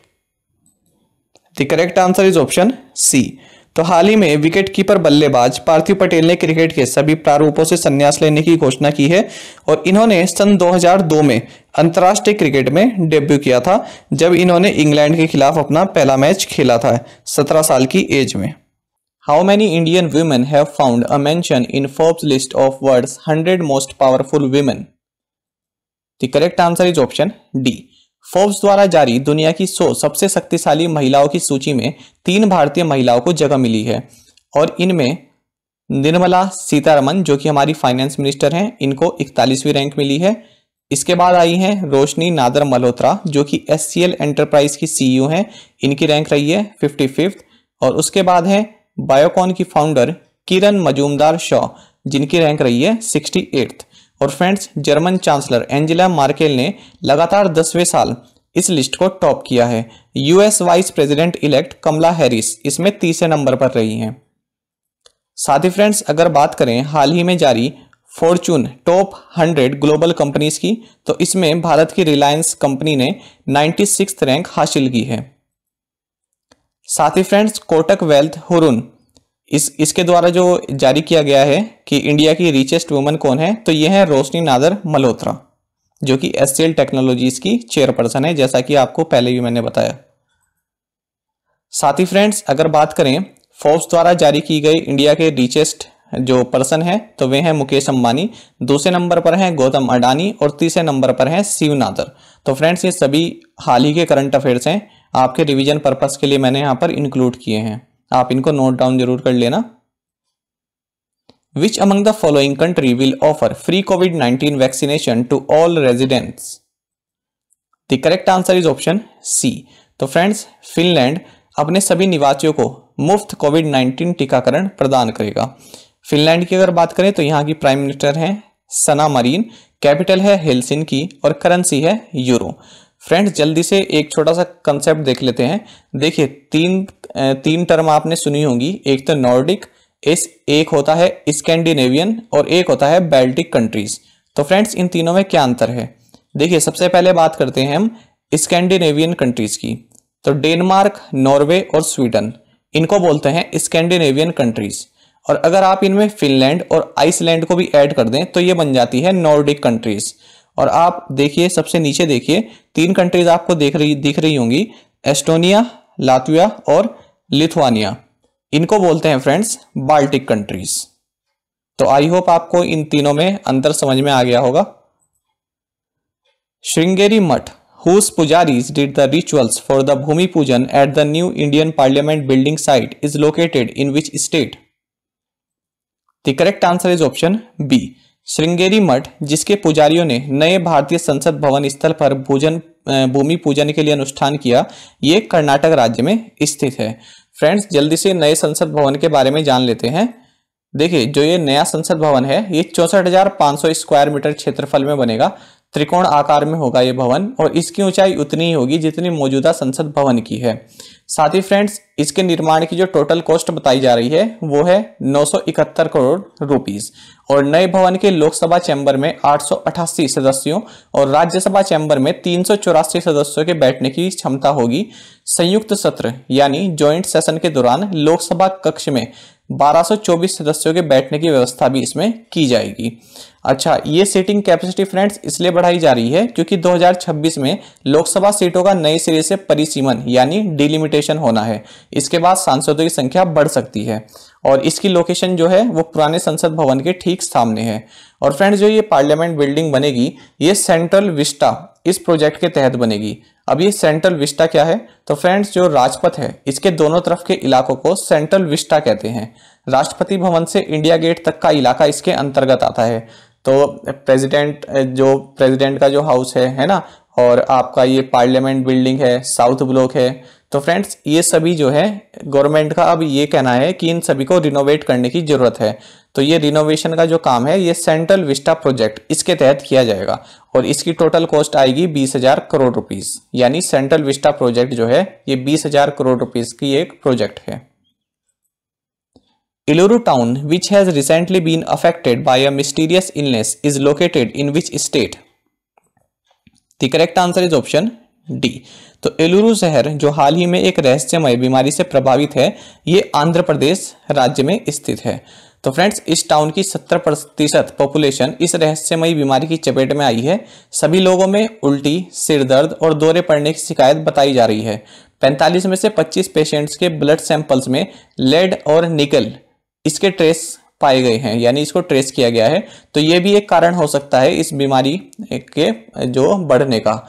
the correct answer is option C तो हाल ही में विकेट कीपर बल्लेबाज पार्थिव पटेल ने क्रिकेट के सभी प्रारूपों से संन्यास लेने की घोषणा की है और इन्होंने सन 2002 में अंतर्राष्ट्रीय क्रिकेट में डेब्यू किया था जब इन्होंने इंग्लैंड के खिलाफ अपना पहला मैच खेला था 17 साल की एज में How many Indian women have found a mention in Forbes list of world's 100 most powerful women? The correct answer is option D. Forbes द्वारा जारी दुनिया की 100 सबसे शक्तिशाली महिलाओं की सूची में तीन भारतीय महिलाओं को जगह मिली है और इनमें निर्मला सीतारमन जो कि हमारी फाइनेंस मिनिस्टर हैं इनको इकतालीसवीं रैंक मिली है इसके बाद आई हैं रोशनी नादर मल्होत्रा जो कि एस सी एल एंटरप्राइज की सीईओ e हैं इनकी रैंक रही है फिफ्टी फिफ्थ और उसके बाद हैं बायोकॉन की फाउंडर किरण मजूमदार शॉ जिनकी रैंक रही है सिक्सटी एट्थ और friends German chancellor Angela Merkel ने लगातार दसवें साल इस लिस्ट को टॉप किया है US vice president elect Kamala Harris इसमें तीसरे नंबर पर रही हैं साथ ही फ्रेंड्स अगर बात करें हाल ही में जारी फॉर्चून टॉप 100 ग्लोबल कंपनीज की तो इसमें भारत की रिलायंस कंपनी ने नाइन्टी रैंक हासिल की है साथ ही फ्रेंड्स कोटक वेल्थ हुरुन इस इसके द्वारा जो जारी किया गया है कि इंडिया की रिचेस्ट वुमन कौन है तो ये है रोशनी नादर मल्होत्रा जो कि एस टेक्नोलॉजीज की चेयरपर्सन है जैसा कि आपको पहले भी मैंने बताया साथ ही फ्रेंड्स अगर बात करें फोर्ब्स द्वारा जारी की गई इंडिया के रिचेस्ट जो पर्सन है तो वे हैं मुकेश अंबानी दूसरे नंबर पर हैं गौतम अडानी और तीसरे नंबर पर हैं शिव नादर तो फ्रेंड्स ये सभी हाल ही के करंट अफेयर्स हैं आपके रिवीजन पर्पस के लिए मैंने यहां पर इंक्लूड किए हैं आप इनको नोट डाउन जरूर कर लेना which among the following country will offer free covid nineteen vaccination to all residents the correct answer is option C तो फ्रेंड्स फिनलैंड अपने सभी निवासियों को मुफ्त कोविड नाइन्टीन टीकाकरण प्रदान करेगा फिनलैंड की अगर बात करें तो यहाँ की प्राइम मिनिस्टर हैं सना मरीन कैपिटल है हेलसिन की और करेंसी है यूरो फ्रेंड्स जल्दी से एक छोटा सा कंसेप्ट देख लेते हैं देखिए तीन तीन टर्म आपने सुनी होंगी एक तो नॉर्डिक इस एक होता है स्कैंडिनेवियन और एक होता है बेल्टिक कंट्रीज तो फ्रेंड्स इन तीनों में क्या अंतर है देखिए सबसे पहले बात करते हैं हम स्कैंडिनेवियन कंट्रीज की तो डेनमार्क नॉर्वे और स्वीडन इनको बोलते हैं स्कैंडिनेवियन कंट्रीज और अगर आप इनमें फिनलैंड और आइसलैंड को भी ऐड कर दें तो ये बन जाती है नॉर्डिक कंट्रीज और आप देखिए सबसे नीचे देखिए तीन कंट्रीज आपको देख रही दिख रही होंगी एस्टोनिया लातविया और लिथुआनिया इनको बोलते हैं फ्रेंड्स बाल्टिक कंट्रीज तो आई होप आपको इन तीनों में अंतर समझ में आ गया होगा Sringeri Math whose pujaris did the rituals for the bhoomi pujan at the new Indian parliament building site is located in which state the correct answer is option B Sringeri Math जिसके पुजारियों ने नए भारतीय संसद भवन स्थल पर भोजन भूमि पूजन के लिए अनुष्ठान किया ये कर्नाटक राज्य में स्थित है फ्रेंड्स जल्दी से नए संसद भवन के बारे में जान लेते हैं देखिए जो ये नया संसद भवन है ये चौसठ स्क्वायर मीटर क्षेत्रफल में बनेगा त्रिकोण आकार में होगा ये भवन और इसकी ऊंचाई उतनी ही होगी जितनी मौजूदा संसद भवन की है साथ ही फ्रेंड्स इसके निर्माण की जो टोटल कॉस्ट बताई जा रही है वो है नौ करोड़ रुपीस और नए भवन के लोकसभा चैम्बर में 888 सदस्यों और राज्यसभा चैम्बर में तीन सदस्यों के बैठने की क्षमता होगी संयुक्त सत्र यानी ज्वाइंट सेशन के दौरान लोकसभा कक्ष में 1224 सदस्यों के बैठने की व्यवस्था भी इसमें की जाएगी अच्छा ये सीटिंग कैपेसिटी फ्रेंड्स इसलिए बढ़ाई जा रही है क्योंकि 2026 में लोकसभा सीटों का नए सिरे से परिसीमन यानी डिलिमिटेशन होना है इसके बाद सांसदों की संख्या बढ़ सकती है और इसकी लोकेशन जो है वो पुराने संसद भवन के ठीक सामने है और फ्रेंड्स जो ये पार्लियामेंट बिल्डिंग बनेगी ये सेंट्रल विस्टा इस प्रोजेक्ट के तहत बनेगी अब ये सेंट्रल विस्टा क्या है तो फ्रेंड्स जो राजपथ है इसके दोनों तरफ के इलाकों को सेंट्रल विस्टा कहते हैं राष्ट्रपति भवन से इंडिया गेट तक का इलाका इसके अंतर्गत आता है तो प्रेसिडेंट जो प्रेसिडेंट का जो हाउस है है ना और आपका ये पार्लियामेंट बिल्डिंग है साउथ ब्लॉक है तो फ्रेंड्स ये सभी जो है गवर्नमेंट का अब ये कहना है कि इन सभी को रिनोवेट करने की ज़रूरत है तो ये रिनोवेशन का जो काम है ये सेंट्रल विस्टा प्रोजेक्ट इसके तहत किया जाएगा और इसकी टोटल कॉस्ट आएगी बीस हजार करोड़ रुपीस यानी सेंट्रल विस्टा प्रोजेक्ट जो है ये बीस हजार करोड़ रुपीस की एक प्रोजेक्ट है Eluru town which has recently been affected by a mysterious illness is located in which state the correct answer is option D तो एलुरु शहर जो हाल ही में एक रहस्यमय बीमारी से प्रभावित है ये आंध्र प्रदेश राज्य में स्थित है तो फ्रेंड्स इस टाउन की 70 प्रतिशत पॉपुलेशन इस रहस्यमयी बीमारी की चपेट में आई है सभी लोगों में उल्टी सिर दर्द और दौरे पड़ने की शिकायत बताई जा रही है 45 में से 25 पेशेंट्स के ब्लड सैंपल्स में लेड और निकल इसके ट्रेस पाए गए हैं यानी इसको ट्रेस किया गया है तो ये भी एक कारण हो सकता है इस बीमारी के जो बढ़ने का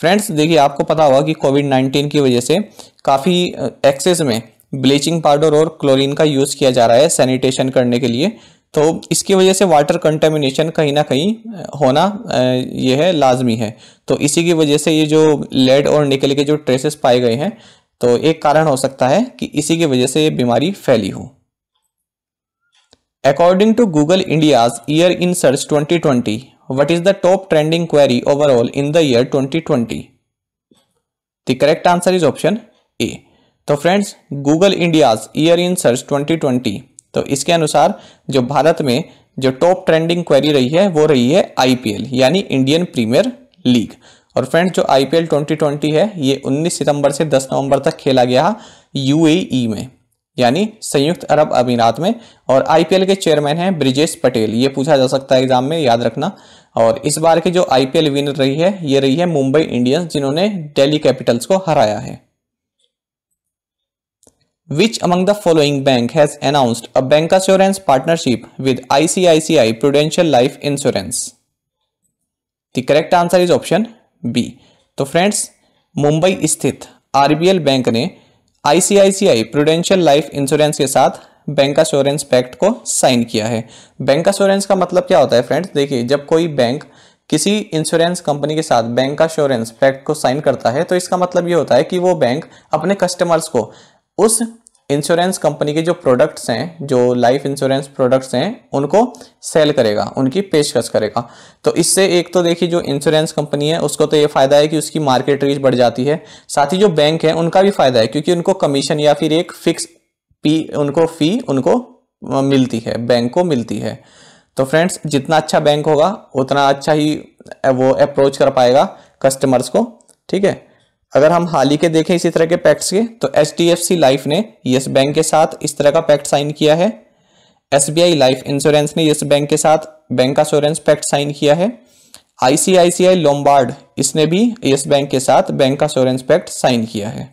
फ्रेंड्स देखिए आपको पता होगा कि कोविड नाइन्टीन की वजह से काफ़ी एक्सेस में ब्लीचिंग पाउडर और क्लोरीन का यूज़ किया जा रहा है सैनिटेशन करने के लिए तो इसकी वजह से वाटर कंटेमिनेशन कहीं ना कहीं होना ये है लाजमी है तो इसी की वजह से ये जो लेड और निकल के जो ट्रेसेस पाए गए हैं तो एक कारण हो सकता है कि इसी की वजह से ये बीमारी फैली हो according to Google India's year in search 2020 what is the top trending query overall in the year 2020? The correct answer is option A तो friends Google India's year in search 2020 तो इसके अनुसार जो भारत में जो टॉप ट्रेंडिंग क्वेरी रही है वो रही है आईपीएल यानी इंडियन प्रीमियर लीग और फ्रेंड्स जो आईपीएल 2020 है ये 19 सितंबर से 10 नवंबर तक खेला गया यूएई e में यानी संयुक्त अरब अमीरात में और आईपीएल के चेयरमैन हैं ब्रिजेश पटेल ये पूछा जा सकता है एग्जाम में याद रखना और इस बार के जो आईपीएल विनर रही है ये रही है मुंबई इंडियंस जिन्होंने दिल्ली कैपिटल्स को हराया है which among the following bank has announced a bancassurance partnership with ICICI Prudential Life Insurance the correct answer is option B तो फ्रेंड्स मुंबई स्थित आरबीएल बैंक ने आईसीआईसीआई प्रूडेंशियल लाइफ इंश्योरेंस के साथ बैंक अश्योरेंस पैक्ट को साइन किया है बैंक अश्योरेंस का मतलब क्या होता है फ्रेंड्स देखिए जब कोई बैंक किसी इंश्योरेंस कंपनी के साथ बैंक अश्योरेंस पैक्ट को साइन करता है तो इसका मतलब ये होता है कि वो बैंक अपने कस्टमर्स को उस इंश्योरेंस कंपनी के जो प्रोडक्ट्स हैं जो लाइफ इंश्योरेंस प्रोडक्ट्स हैं उनको सेल करेगा उनकी पेशकश करेगा तो इससे एक तो देखिए जो इंश्योरेंस कंपनी है उसको तो ये फायदा है कि उसकी मार्केट रीच बढ़ जाती है साथ ही जो बैंक है उनका भी फायदा है क्योंकि उनको कमीशन या फिर एक फिक्स पी उनको फी उनको मिलती है बैंक को मिलती है तो फ्रेंड्स जितना अच्छा बैंक होगा उतना अच्छा ही वो अप्रोच कर पाएगा कस्टमर्स को ठीक है अगर हम हाल ही के देखें इसी तरह के पैक्ट्स के तो H D F C life ने येस बैंक के साथ इस तरह का पैक्ट साइन किया है S B I life insurance ने येस बैंक के साथ बैंक का इंश्योरेंस पैक्ट साइन किया है आई सी आई सी आई लोम्बार्ड इसने भी येस बैंक के साथ बैंक का इंश्योरेंस पैक्ट साइन किया है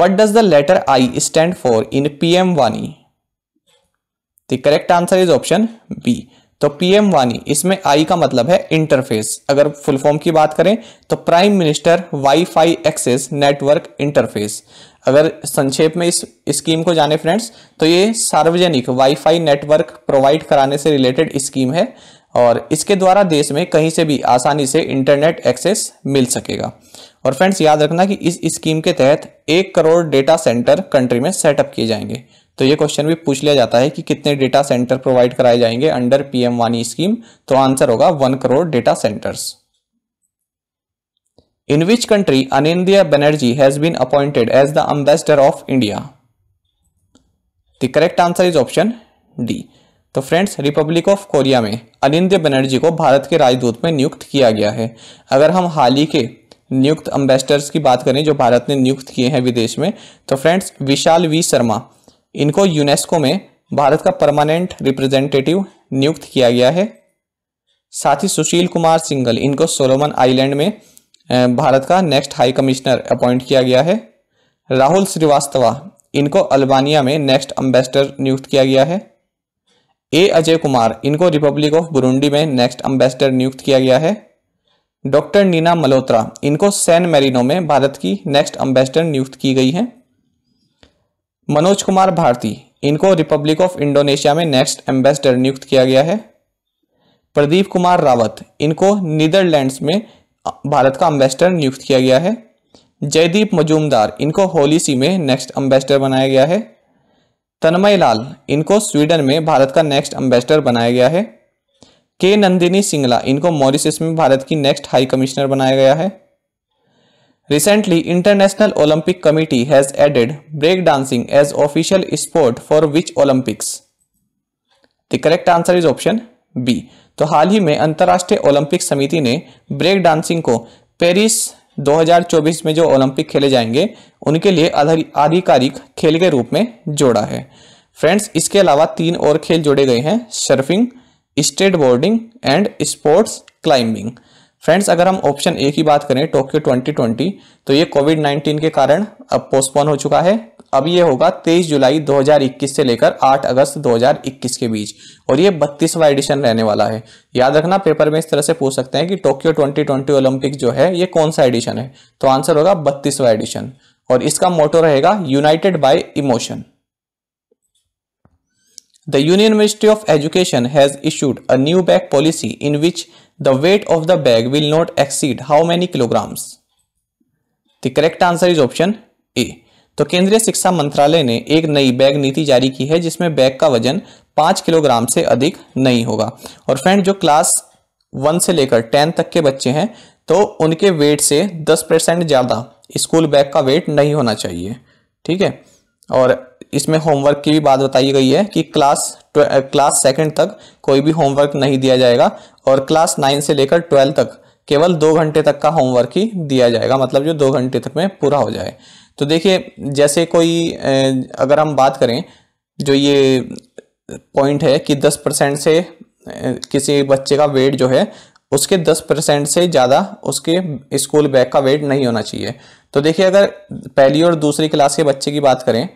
what does the letter I stand for in P M वानी the correct answer is option B तो पीएम वानी इसमें आई का मतलब है इंटरफेस अगर फुल फॉर्म की बात करें तो prime minister wifi access network interface अगर संक्षेप में इस स्कीम को जाने फ्रेंड्स तो ये सार्वजनिक वाईफाई नेटवर्क प्रोवाइड कराने से रिलेटेड स्कीम है और इसके द्वारा देश में कहीं से भी आसानी से इंटरनेट एक्सेस मिल सकेगा और फ्रेंड्स याद रखना कि इस स्कीम के तहत एक करोड़ डेटा सेंटर कंट्री में सेटअप किए जाएंगे तो ये क्वेश्चन भी पूछ लिया जाता है कि कितने डेटा सेंटर प्रोवाइड कराए जाएंगे अंडर पीएम वानी स्कीम तो आंसर होगा one crore data centres in which country Anindya Banerjee has been appointed as the ambassador of India the correct answer is option D तो फ्रेंड्स रिपब्लिक ऑफ कोरिया में अनिंद्य बनर्जी को भारत के राजदूत में नियुक्त किया गया है अगर हम हाल ही के नियुक्त अम्बेसडर्स की बात करें जो भारत ने नियुक्त किए हैं विदेश में तो फ्रेंड्स विशाल वी शर्मा इनको यूनेस्को में भारत का परमानेंट रिप्रेजेंटेटिव नियुक्त किया गया है साथ ही सुशील कुमार सिंगल इनको सोलोमन आइलैंड में भारत का नेक्स्ट हाई कमिश्नर अपॉइंट किया गया है राहुल श्रीवास्तवा इनको अल्बानिया में नेक्स्ट अम्बेसडर नियुक्त किया गया है ए अजय कुमार इनको रिपब्लिक ऑफ बुरुंडी में नेक्स्ट अम्बेसडर नियुक्त किया गया है डॉक्टर नीना मल्होत्रा इनको सैन मेरिनो में भारत की नेक्स्ट अम्बेसडर नियुक्त की गई है मनोज कुमार भारती इनको रिपब्लिक ऑफ इंडोनेशिया में नेक्स्ट एम्बेसडर नियुक्त किया गया है प्रदीप कुमार रावत इनको नीदरलैंड्स में भारत का एम्बेसडर नियुक्त किया गया है जयदीप मजूमदार इनको होलीसी में नेक्स्ट एम्बेसडर बनाया गया है तन्मय लाल इनको स्वीडन में भारत का नेक्स्ट एम्बेसडर बनाया गया है के नंदिनी सिंगला इनको मॉरिसस में भारत की नेक्स्ट हाई कमिश्नर बनाया गया है Recently, International Olympic Committee has added breakdancing as official sport for which Olympics? The correct answer is option B. तो हाल ही में अंतर्राष्ट्रीय ओलंपिक समिति ने ब्रेक डांसिंग को पेरिस 2024 में जो ओलंपिक खेले जाएंगे उनके लिए आधिकारिक खेल के रूप में जोड़ा है फ्रेंड्स इसके अलावा तीन और खेल जोड़े गए हैं surfing skateboarding and sports climbing friends अगर हम ऑप्शन ए की बात करें टोक्यो 2020 तो ये कोविड 19 के कारण अब पोस्टपोन हो चुका है अब ये होगा 23 जुलाई 2021 से लेकर 8 अगस्त 2021 के बीच और ये बत्तीसवा एडिशन रहने वाला है याद रखना पेपर में इस तरह से पूछ सकते हैं कि टोक्यो 2020 ओलंपिक जो है ये कौन सा एडिशन है तो आंसर होगा बत्तीसवा एडिशन और इसका मोटो रहेगा united by emotion the union ministry of education has issued a new bag policy in which the weight of the bag will not exceed how many kilograms the correct answer is option A तो केंद्रीय शिक्षा मंत्रालय ने एक नई बैग नीति जारी की है जिसमें बैग का वजन पांच किलोग्राम से अधिक नहीं होगा और फ्रेंड जो क्लास वन से लेकर टेन तक के बच्चे हैं तो उनके वेट से दस परसेंट ज़्यादा स्कूल बैग का वेट नहीं होना चाहिए ठीक है और इसमें होमवर्क की भी बात बताई गई है कि क्लास क्लास सेकंड तक कोई भी होमवर्क नहीं दिया जाएगा और क्लास नाइन से लेकर ट्वेल्व तक केवल दो घंटे तक का होमवर्क ही दिया जाएगा मतलब जो दो घंटे तक में पूरा हो जाए तो देखिए जैसे कोई अगर हम बात करें जो ये पॉइंट है कि दस परसेंट से किसी बच्चे का वेट जो है उसके 10 परसेंट से ज़्यादा उसके स्कूल बैग का वेट नहीं होना चाहिए तो देखिए अगर पहली और दूसरी क्लास के बच्चे की बात करें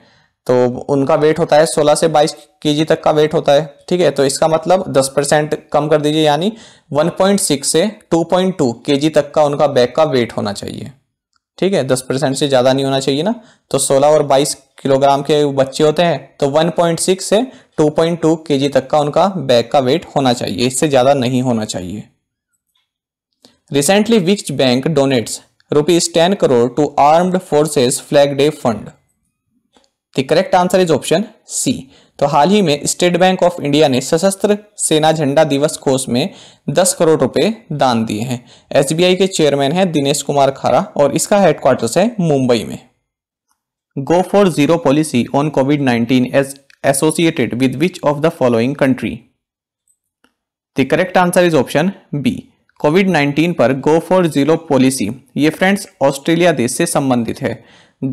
तो उनका वेट होता है 16 से 22 के तक का वेट होता है ठीक है तो इसका मतलब 10 परसेंट कम कर दीजिए यानी 1.6 से 2.2 के तक का उनका बैग का वेट होना चाहिए ठीक है 10 परसेंट से ज़्यादा नहीं होना चाहिए ना तो 16 और 22 किलोग्राम के बच्चे होते हैं तो 1.6 से 2.2 पॉइंट तक का उनका बैग का वेट होना चाहिए इससे ज़्यादा नहीं होना चाहिए recently which bank donates rupees ten crore to armed forces flag day fund the correct answer is option C तो हाल ही में स्टेट बैंक ऑफ इंडिया ने सशस्त्र सेना झंडा दिवस कोष में 10 करोड़ रुपए दान दिए हैं एसबीआई के चेयरमैन हैं दिनेश कुमार खारा और इसका हेडक्वार्टर्स है मुंबई में go for zero policy on COVID 19 as associated with which of the following country the correct answer is option B COVID 19 पर गो फॉर जीरो पॉलिसी ये फ्रेंड्स ऑस्ट्रेलिया देश से संबंधित है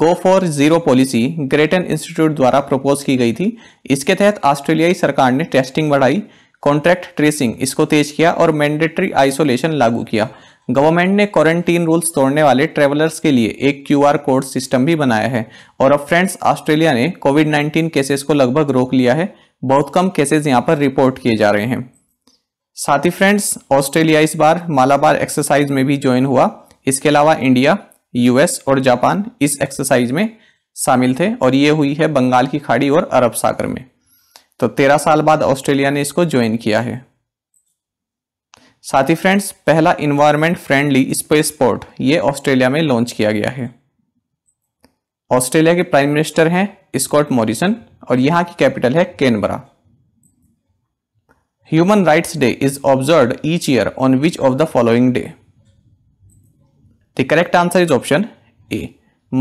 go for zero policy Grattan institute द्वारा प्रपोज की गई थी इसके तहत ऑस्ट्रेलियाई सरकार ने टेस्टिंग बढ़ाई कॉन्ट्रैक्ट ट्रेसिंग इसको तेज किया और मैंडेटरी आइसोलेशन लागू किया गवर्नमेंट ने क्वारंटीन रूल्स तोड़ने वाले ट्रेवलर्स के लिए एक क्यूआर कोड सिस्टम भी बनाया है और अब फ्रेंड्स ऑस्ट्रेलिया ने कोविड 19 केसेस को लगभग रोक लिया है बहुत कम केसेस यहाँ पर रिपोर्ट किए जा रहे हैं साथ ही फ्रेंड्स ऑस्ट्रेलिया इस बार मालाबार एक्सरसाइज में भी ज्वाइन हुआ इसके अलावा इंडिया यूएस और जापान इस एक्सरसाइज में शामिल थे और ये हुई है बंगाल की खाड़ी और अरब सागर में तो तेरह साल बाद ऑस्ट्रेलिया ने इसको ज्वाइन किया है साथ ही फ्रेंड्स पहला इन्वायरमेंट फ्रेंडली स्पेस पोर्ट ये ऑस्ट्रेलिया में लॉन्च किया गया है ऑस्ट्रेलिया के प्राइम मिनिस्टर हैं स्कॉट मॉरिसन और यहाँ की कैपिटल है Canberra Human Rights Day is observed each year on which of the following day? The correct answer is option A.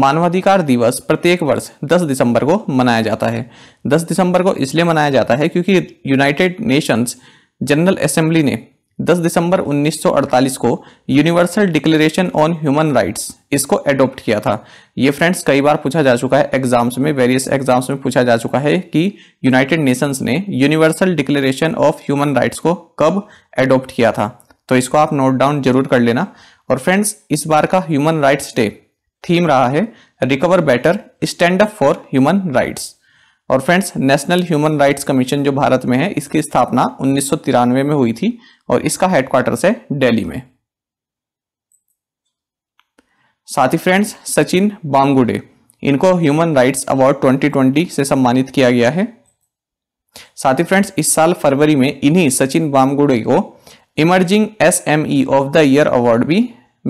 मानवाधिकार दिवस प्रत्येक वर्ष 10 दिसंबर को मनाया जाता है 10 दिसंबर को इसलिए मनाया जाता है क्योंकि यूनाइटेड नेशंस जनरल असेंबली ने 10 दिसंबर 1948 को universal declaration on human rights इसको एडॉप्ट किया था ये फ्रेंड्स कई बार पूछा जा चुका है एग्जाम्स में वेरियस एग्जाम्स में पूछा जा चुका है कि यूनाइटेड नेशंस ने universal declaration of human rights को कब एडॉप्ट किया था तो इसको आप नोट डाउन जरूर कर लेना और फ्रेंड्स इस बार का ह्यूमन राइट्स डे थीम रहा है recover better stand up for human rights और friends national human rights commission जो भारत में है इसकी स्थापना उन्नीस में हुई थी और इसका हेडक्वार्टर है दिल्ली में साथ ही फ्रेंड्स सचिन बांगुडे इनको ह्यूमन राइट्स अवार्ड 2020 से सम्मानित किया गया है साथ ही फ्रेंड्स इस साल फरवरी में इन्हीं सचिन बामगुड़े को emerging S M E of the year award भी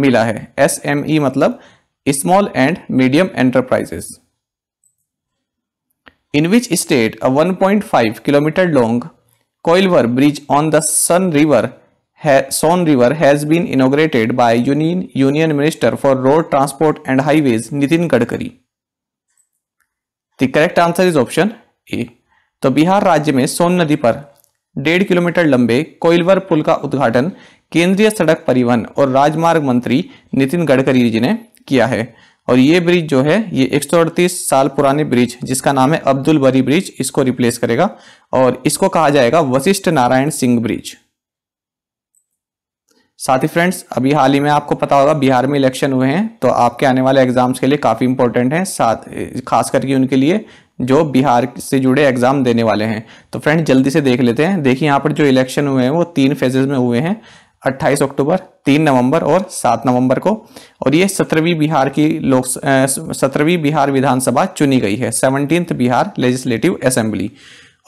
मिला है एस एम ई मतलब small and medium enterprises in which state a 1.5 kilometre long Koilwar Bridge on the Sun River Son River has been inaugurated by Union, Union Minister for Road Transport and Highways Nitin Gadkari. The correct answer is option A तो बिहार राज्य में सोन नदी पर डेढ़ किलोमीटर लंबे कोइलवर पुल का उद्घाटन केंद्रीय सड़क परिवहन और राजमार्ग मंत्री नितिन गडकरी जी ने किया है और ये ब्रिज जो है ये एक साल पुरानी ब्रिज जिसका नाम है अब्दुल बरी ब्रिज इसको रिप्लेस करेगा और इसको कहा जाएगा वशिष्ठ नारायण सिंह ब्रिज साथ ही फ्रेंड्स अभी हाल ही में आपको पता होगा बिहार में इलेक्शन हुए हैं तो आपके आने वाले एग्जाम्स के लिए काफ़ी इंपॉर्टेंट हैं साथ खास करके उनके लिए जो बिहार से जुड़े एग्जाम देने वाले हैं तो फ्रेंड्स जल्दी से देख लेते हैं देखिए यहाँ पर जो इलेक्शन हुए हैं वो तीन फेजेज में हुए हैं 28 अक्टूबर 3 नवंबर और 7 नवंबर को और ये सत्रहवीं बिहार की लोक सत्रहवीं बिहार विधानसभा चुनी गई है सेवनटीन्थ बिहार लेजिस्लेटिव असेंबली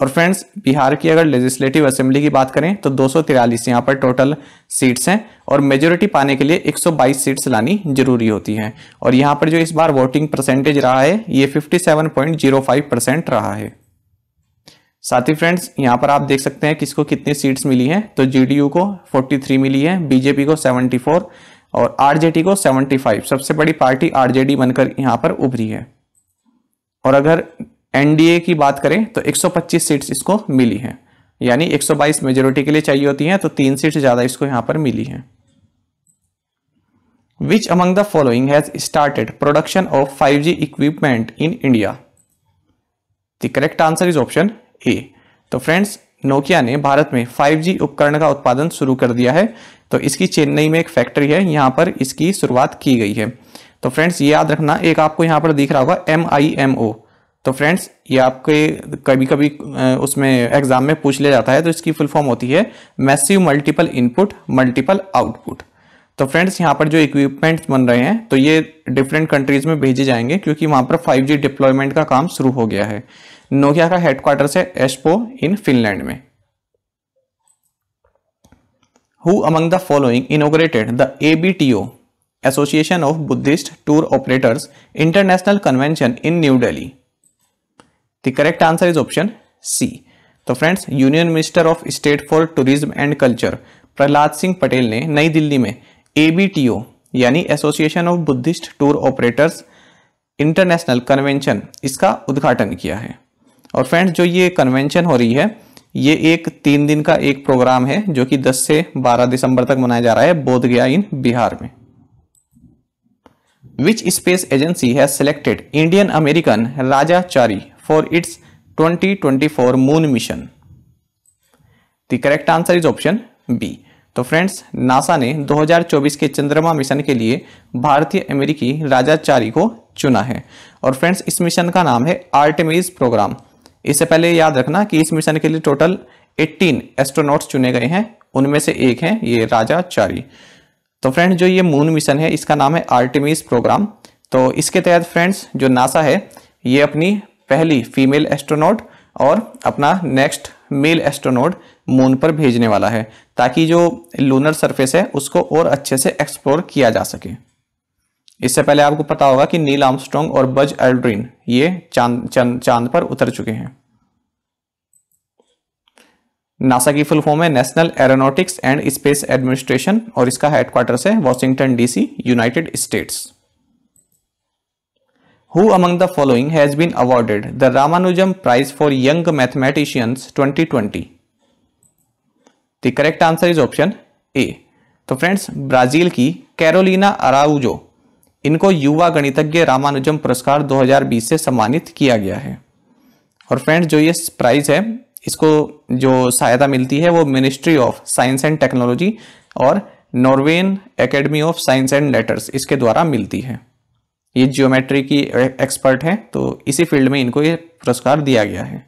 और फ्रेंड्स बिहार की अगर लेजिस्लेटिव असेंबली की बात करें तो दो सौ यहाँ पर टोटल सीट्स हैं और मेजोरिटी पाने के लिए 122 सीट्स लानी जरूरी होती हैं और यहाँ पर जो इस बार वोटिंग परसेंटेज रहा है ये 57.05 परसेंट रहा है साथ ही फ्रेंड्स यहाँ पर आप देख सकते हैं किसको कितनी सीट्स मिली हैं तो जीडीयू को 43 मिली है बीजेपी को 74 और आरजेडी को 75 सबसे बड़ी पार्टी आरजेडी बनकर यहाँ पर उभरी है और अगर एनडीए की बात करें तो 125 सीट्स इसको मिली हैं यानी 122 मेजोरिटी के लिए चाहिए होती हैं तो तीन सीट्स ज़्यादा इसको यहाँ पर मिली हैं which among the following has started production of five equipment in India the correct answer is option ही तो फ्रेंड्स नोकिया ने भारत में 5G उपकरण का उत्पादन शुरू कर दिया है तो इसकी चेन्नई में एक फैक्ट्री है यहाँ पर इसकी शुरुआत की गई है तो फ्रेंड्स ये याद रखना एक आपको यहाँ पर दिख रहा होगा एम आई एम ओ तो फ्रेंड्स ये आपके कभी कभी उसमें एग्जाम में पूछ लिया जाता है तो इसकी फुल फॉर्म होती है massive multiple input multiple output तो फ्रेंड्स यहाँ पर जो इक्विपमेंट्स बन रहे हैं तो ये डिफरेंट कंट्रीज में भेजे जाएंगे क्योंकि वहाँ पर 5G डिप्लॉयमेंट का काम शुरू हो गया है नोकिया का हेडक्वार्टर है एस्पो इन फिनलैंड में who among the following inaugurated the A B T O association of Buddhist tour operators international convention in New Delhi the correct answer is option C तो friends union minister of state for tourism and culture Prahlad Singh Patel ने नई दिल्ली में एबीटीओ यानी association of Buddhist tour operators international convention इसका उद्घाटन किया है और फ्रेंड्स जो ये कन्वेंशन हो रही है ये एक तीन दिन का एक प्रोग्राम है जो कि 10 से 12 दिसंबर तक मनाया जा रहा है बोध गया इन बिहार में which space agency has selected Indian American Raja Chari for its 2024 moon mission the correct answer is option B तो फ्रेंड्स नासा ने 2024 के चंद्रमा मिशन के लिए भारतीय अमेरिकी राजा चारी को चुना है और फ्रेंड्स इस मिशन का नाम है आर्टेमिस प्रोग्राम इससे पहले याद रखना कि इस मिशन के लिए टोटल 18 एस्ट्रोनॉट्स चुने गए हैं उनमें से एक हैं ये राजा चारी तो फ्रेंड्स जो ये मून मिशन है इसका नाम है आर्टिमिस प्रोग्राम तो इसके तहत फ्रेंड्स जो नासा है ये अपनी पहली फीमेल एस्ट्रोनॉट और अपना नेक्स्ट मेल एस्ट्रोनॉट मून पर भेजने वाला है ताकि जो लूनर सरफेस है उसको और अच्छे से एक्सप्लोर किया जा सके इससे पहले आपको पता होगा कि नील आमस्ट्रॉन्ग और बज एल्ड्रीन ये चांद चांद चांद पर उतर चुके हैं नासा की फुल फॉर्म है National Aeronautics and Space Administration और इसका हेडक्वार्टर है Washington DC United States Who among the following has been awarded the Ramanujam Prize for Young Mathematicians 2020? The correct answer is option A. तो फ्रेंड्स ब्राजील की कैरोलिना अराउजो इनको युवा गणितज्ञ रामानुजम पुरस्कार 2020 से सम्मानित किया गया है और फ्रेंड्स जो ये प्राइज है इसको जो सहायता मिलती है वो ministry of science and technology और Norwegian academy of science and letters इसके द्वारा मिलती है ये जियोमेट्री की एक्सपर्ट हैं तो इसी फील्ड में इनको ये पुरस्कार दिया गया है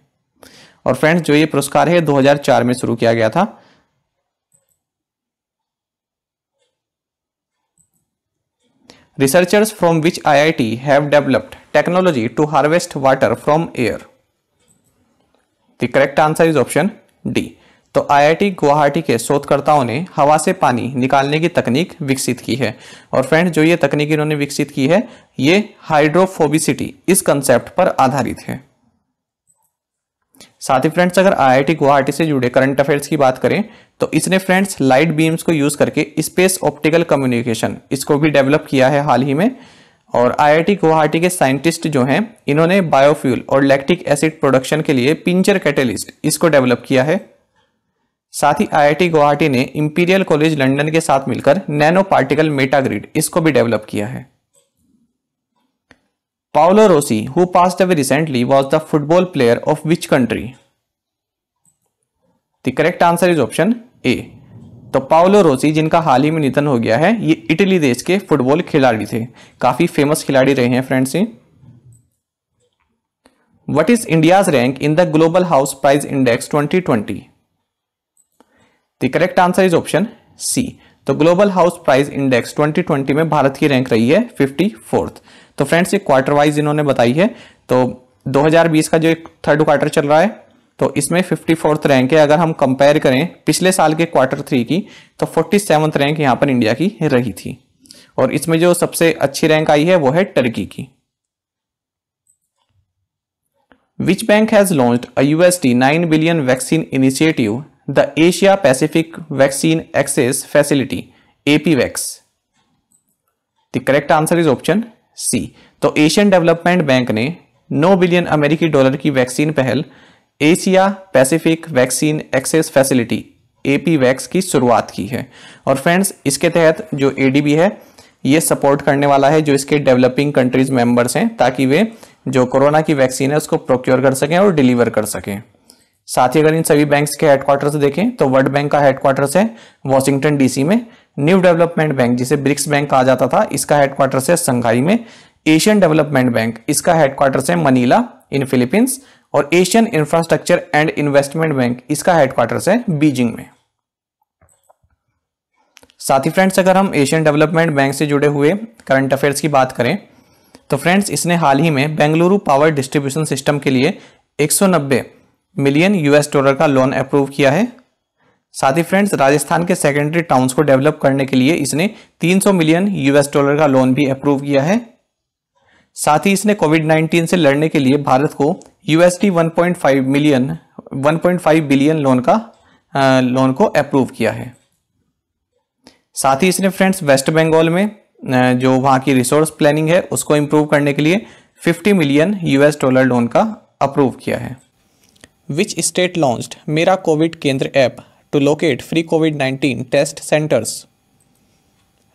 और फ्रेंड्स जो ये पुरस्कार है 2004 में शुरू किया गया था Researchers from which IIT have developed technology to harvest water from air? The correct answer is option D. तो आईआईटी गुवाहाटी के शोधकर्ताओं ने हवा से पानी निकालने की तकनीक विकसित की है और फ्रेंड जो ये तकनीक इन्होंने विकसित की है ये हाइड्रोफोबिसिटी इस कंसेप्ट पर आधारित है साथ ही फ्रेंड्स अगर आईआईटी गुवाहाटी से जुड़े करंट अफेयर्स की बात करें तो इसने फ्रेंड्स लाइट बीम्स को यूज करके स्पेस ऑप्टिकल कम्युनिकेशन इसको भी डेवलप किया है हाल ही में और आईआईटी गुवाहाटी के साइंटिस्ट जो हैं इन्होंने बायोफ्यूल और लैक्टिक एसिड प्रोडक्शन के लिए पिंचर कैटेलिस्ट इसको डेवलप किया है साथ ही आई गुवाहाटी ने इंपीरियल कॉलेज लंडन के साथ मिलकर नैनो पार्टिकल मेटाग्रिड इसको भी डेवलप किया है Paolo Rossi, who passed away recently, was the football player of which country? The correct answer is option A. तो पाओलो रोसी जिनका हाल ही में निधन हो गया है ये इटली देश के फुटबॉल खिलाड़ी थे काफी फेमस खिलाड़ी रहे हैं फ्रेंड्स ये what is India's rank in the global house price index 2020? The correct answer is option C तो ग्लोबल हाउस प्राइज इंडेक्स 2020 में भारत की रैंक रही है फिफ्टी फोर्थ तो फ्रेंड्स ये क्वार्टर वाइज इन्होंने बताई है तो 2020 का जो एक थर्ड क्वार्टर चल रहा है तो इसमें फिफ्टी फोर्थ रैंक है अगर हम कंपेयर करें पिछले साल के क्वार्टर थ्री की तो फोर्टी रैंक यहाँ पर इंडिया की रही थी और इसमें जो सबसे अच्छी रैंक आई है वो है टर्की की Which bank has launched a USD 9 billion vaccine initiative, the Asia Pacific Vaccine Access Facility, APVAX? The correct answer is option सी तो एशियन डेवलपमेंट बैंक ने 9 बिलियन अमेरिकी डॉलर की वैक्सीन पहल Asia Pacific vaccine access facility AP vax की शुरुआत की है और फ्रेंड्स इसके तहत जो एडीबी है ये सपोर्ट करने वाला है जो इसके डेवलपिंग कंट्रीज मेंबर्स हैं ताकि वे जो कोरोना की वैक्सीन है उसको प्रोक्योर कर सकें और डिलीवर कर सकें साथ ही अगर इन सभी बैंक्स के हेडक्वार्टर्स देखें तो वर्ल्ड बैंक का हेडक्वार्टर्स है वॉशिंगटन डीसी में न्यू डेवलपमेंट बैंक जिसे ब्रिक्स बैंक कहा जाता था इसका हेडक्वार्टर से संघाई में एशियन डेवलपमेंट बैंक इसका हेडक्वार्टर से मनीला इन फिलीपींस और Asian infrastructure and investment bank इसका हेडक्वार्टर है बीजिंग में साथ ही फ्रेंड्स अगर हम एशियन डेवलपमेंट बैंक से जुड़े हुए करंट अफेयर्स की बात करें तो फ्रेंड्स इसने हाल ही में बेंगलुरु पावर डिस्ट्रीब्यूशन सिस्टम के लिए 190 मिलियन यूएस डॉलर का लोन अप्रूव किया है साथ ही फ्रेंड्स राजस्थान के सेकेंडरी टाउन्स को डेवलप करने के लिए इसने 300 मिलियन यूएस डॉलर का लोन भी अप्रूव किया है साथ ही इसने कोविड 19 से लड़ने के लिए भारत को यूएसडी 1.5 मिलियन 1.5 बिलियन लोन का आ, लोन को अप्रूव किया है साथ ही इसने फ्रेंड्स वेस्ट बंगाल में जो वहाँ की रिसोर्स प्लानिंग है उसको इम्प्रूव करने के लिए fifty million US dollar loan का अप्रूव किया है विच स्टेट लॉन्च्ड मेरा कोविड केंद्र app to locate free COVID-19 test centers?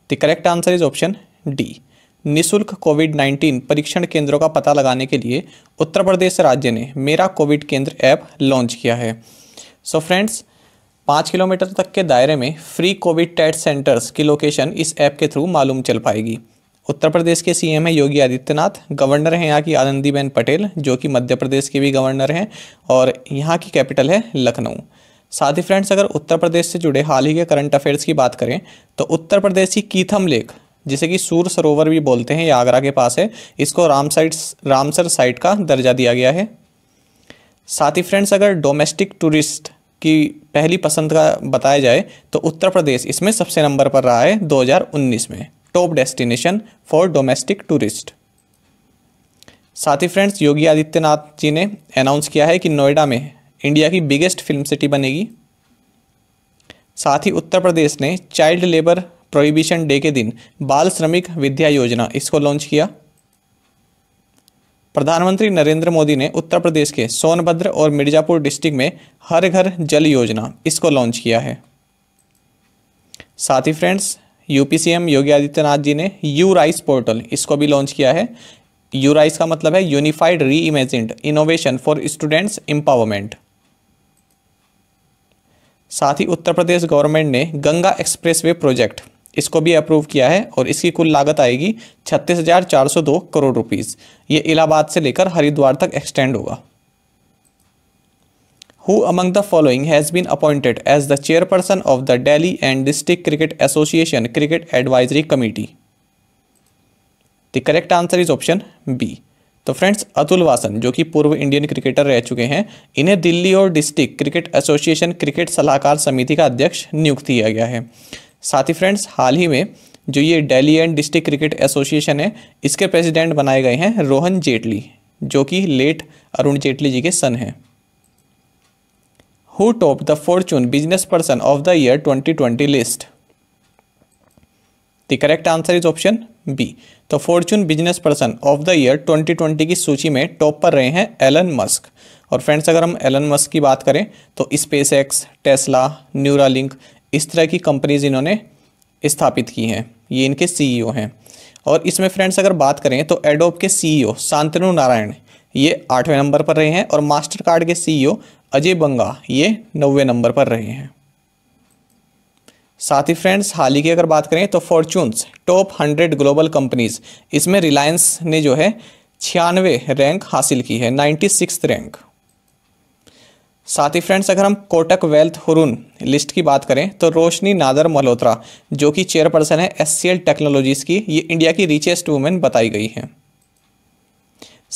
The correct answer is option D. निशुल्क कोविड 19 परीक्षण केंद्रों का पता लगाने के लिए उत्तर प्रदेश राज्य ने मेरा कोविड केंद्र ऐप लॉन्च किया है सो फ्रेंड्स पाँच किलोमीटर तक के दायरे में फ्री कोविड टेस्ट सेंटर्स की लोकेशन इस ऐप के थ्रू मालूम चल पाएगी उत्तर प्रदेश के सीएम हैं योगी आदित्यनाथ गवर्नर हैं यहाँ की आनंदीबेन पटेल जो कि मध्य प्रदेश के भी गवर्नर हैं और यहाँ की कैपिटल है लखनऊ साथ ही फ्रेंड्स अगर उत्तर प्रदेश से जुड़े हाल ही के करंट अफेयर्स की बात करें तो उत्तर प्रदेश की कीथम लेक जिसे कि सूर सरोवर भी बोलते हैं आगरा के पास है इसको राम साइट रामसर साइट का दर्जा दिया गया है साथ ही फ्रेंड्स अगर डोमेस्टिक टूरिस्ट की पहली पसंद का बताया जाए तो उत्तर प्रदेश इसमें सबसे नंबर पर रहा है 2019 में top destination for domestic tourist साथ ही फ्रेंड्स योगी आदित्यनाथ जी ने अनाउंस किया है कि नोएडा में इंडिया की बिगेस्ट फिल्म सिटी बनेगी साथ ही उत्तर प्रदेश ने चाइल्ड लेबर प्रोहिबिशन डे के दिन बाल श्रमिक विद्या योजना इसको लॉन्च किया प्रधानमंत्री नरेंद्र मोदी ने उत्तर प्रदेश के सोनभद्र और मिर्जापुर डिस्ट्रिक्ट में हर घर जल योजना इसको लॉन्च किया है साथ ही फ्रेंड्स यूपीसीएम योगी आदित्यनाथ जी ने यू राइस पोर्टल इसको भी लॉन्च किया है यूराइस का मतलब है unified reimagined innovation for students empowerment साथ ही उत्तर प्रदेश गवर्नमेंट ने गंगा एक्सप्रेसवे प्रोजेक्ट इसको भी अप्रूव किया है और इसकी कुल लागत आएगी छत्तीस हजार चार सौ दो करोड़ रुपीज ये इलाहाबाद से लेकर हरिद्वार तक एक्सटेंड होगा who among the following has been appointed as the chairperson of the Delhi and district cricket association cricket advisory committee the correct answer is option B तो फ्रेंड्स अतुल वासन जो कि पूर्व इंडियन क्रिकेटर रह चुके हैं इन्हें दिल्ली और डिस्ट्रिक्ट क्रिकेट एसोसिएशन क्रिकेट सलाहकार समिति का अध्यक्ष नियुक्त किया गया है साथ ही फ्रेंड्स हाल ही में जो ये Delhi and district cricket association है इसके प्रेसिडेंट बनाए गए हैं रोहन जेटली जो कि लेट अरुण जेटली जी के सन हैं who top the Fortune business person of the year 2020 list the correct answer is option B तो Fortune business person of the year 2020 की सूची में टॉप पर रहे हैं एलन मस्क और फ्रेंड्स अगर हम एलन मस्क की बात करें तो स्पेस एक्स टेस्ला न्यूरालिंक इस तरह की कंपनीज इन्होंने स्थापित की हैं ये इनके सीईओ e हैं और इसमें फ्रेंड्स अगर बात करें तो एडोप के सीईओ e शांतनु नारायण ये आठवें नंबर पर रहे हैं और मास्टर कार्ड के सीईओ e अजय बंगा ये नौवे नंबर पर रहे हैं साथ ही फ्रेंड्स हाल ही की अगर बात करें तो Fortune's top hundred global companies इसमें रिलायंस ने जो है छियानवे रैंक हासिल की है नाइन्टी सिक्स रैंक साथ ही फ्रेंड्स अगर हम कोटक वेल्थ हुरून लिस्ट की बात करें तो रोशनी नादर मल्होत्रा जो कि चेयरपर्सन है एस सी एल टेक्नोलॉजीज़ की ये इंडिया की रिचेस्ट वुमेन बताई गई हैं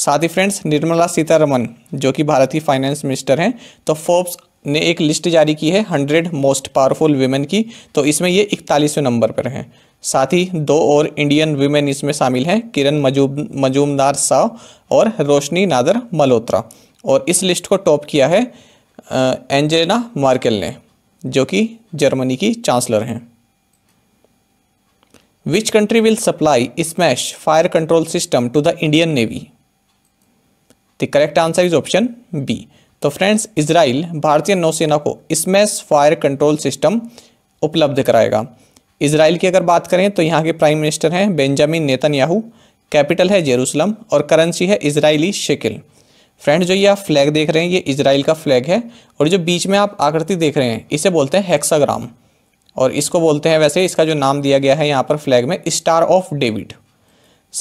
साथ ही फ्रेंड्स निर्मला सीतारमन जो कि भारत की फाइनेंस मिनिस्टर हैं तो फोर्ब्स ने एक लिस्ट जारी की है हंड्रेड मोस्ट पावरफुल वीमेन की तो इसमें ये इकतालीसवें नंबर पर हैं साथ ही दो और इंडियन वीमेन इसमें शामिल हैं किरण मजूब मजूमदार साव और रोशनी नादर मल्होत्रा और इस लिस्ट को टॉप किया है एंजेना मार्केल ने जो कि जर्मनी की चांसलर हैं which country will supply smash fire control system to the Indian navy the correct answer is option B तो फ्रेंड्स इसराइल भारतीय नौसेना को स्मैश फायर कंट्रोल सिस्टम उपलब्ध कराएगा इसराइल की अगर बात करें तो यहाँ के प्राइम मिनिस्टर हैं बेंजामिन नेतन्याहू कैपिटल है जेरूसलम और करेंसी है इसराइली शिकिल फ्रेंड जो ये आप फ्लैग देख रहे हैं ये इसराइल का फ्लैग है और जो बीच में आप आकृति देख रहे हैं इसे बोलते हैं हेक्साग्राम और इसको बोलते हैं वैसे इसका जो नाम दिया गया है यहाँ पर फ्लैग में स्टार ऑफ डेविड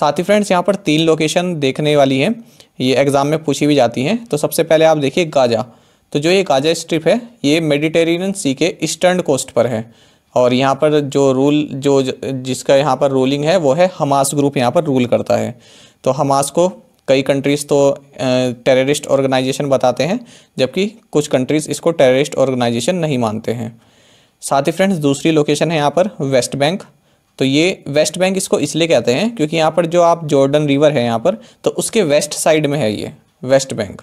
साथ ही फ्रेंड्स यहाँ पर तीन लोकेशन देखने वाली हैं ये एग्ज़ाम में पूछी भी जाती हैं तो सबसे पहले आप देखिए गाजा तो जो ये गाजा स्ट्रिप है ये मेडिटेरेनियन सी के ईस्टर्न कोस्ट पर है और यहाँ पर जो रूल जो जिसका यहाँ पर रूलिंग है वो है हमास ग्रुप यहाँ पर रूल करता है तो हमास को कई कंट्रीज़ तो टेररिस्ट ऑर्गेनाइजेशन बताते हैं जबकि कुछ कंट्रीज़ इसको टेररिस्ट ऑर्गेनाइजेशन नहीं मानते हैं साथ ही फ्रेंड्स दूसरी लोकेशन है यहाँ पर वेस्ट बैंक तो ये वेस्ट बैंक इसको इसलिए कहते हैं क्योंकि यहाँ पर जो आप जॉर्डन रिवर है यहाँ पर तो उसके वेस्ट साइड में है ये वेस्ट बैंक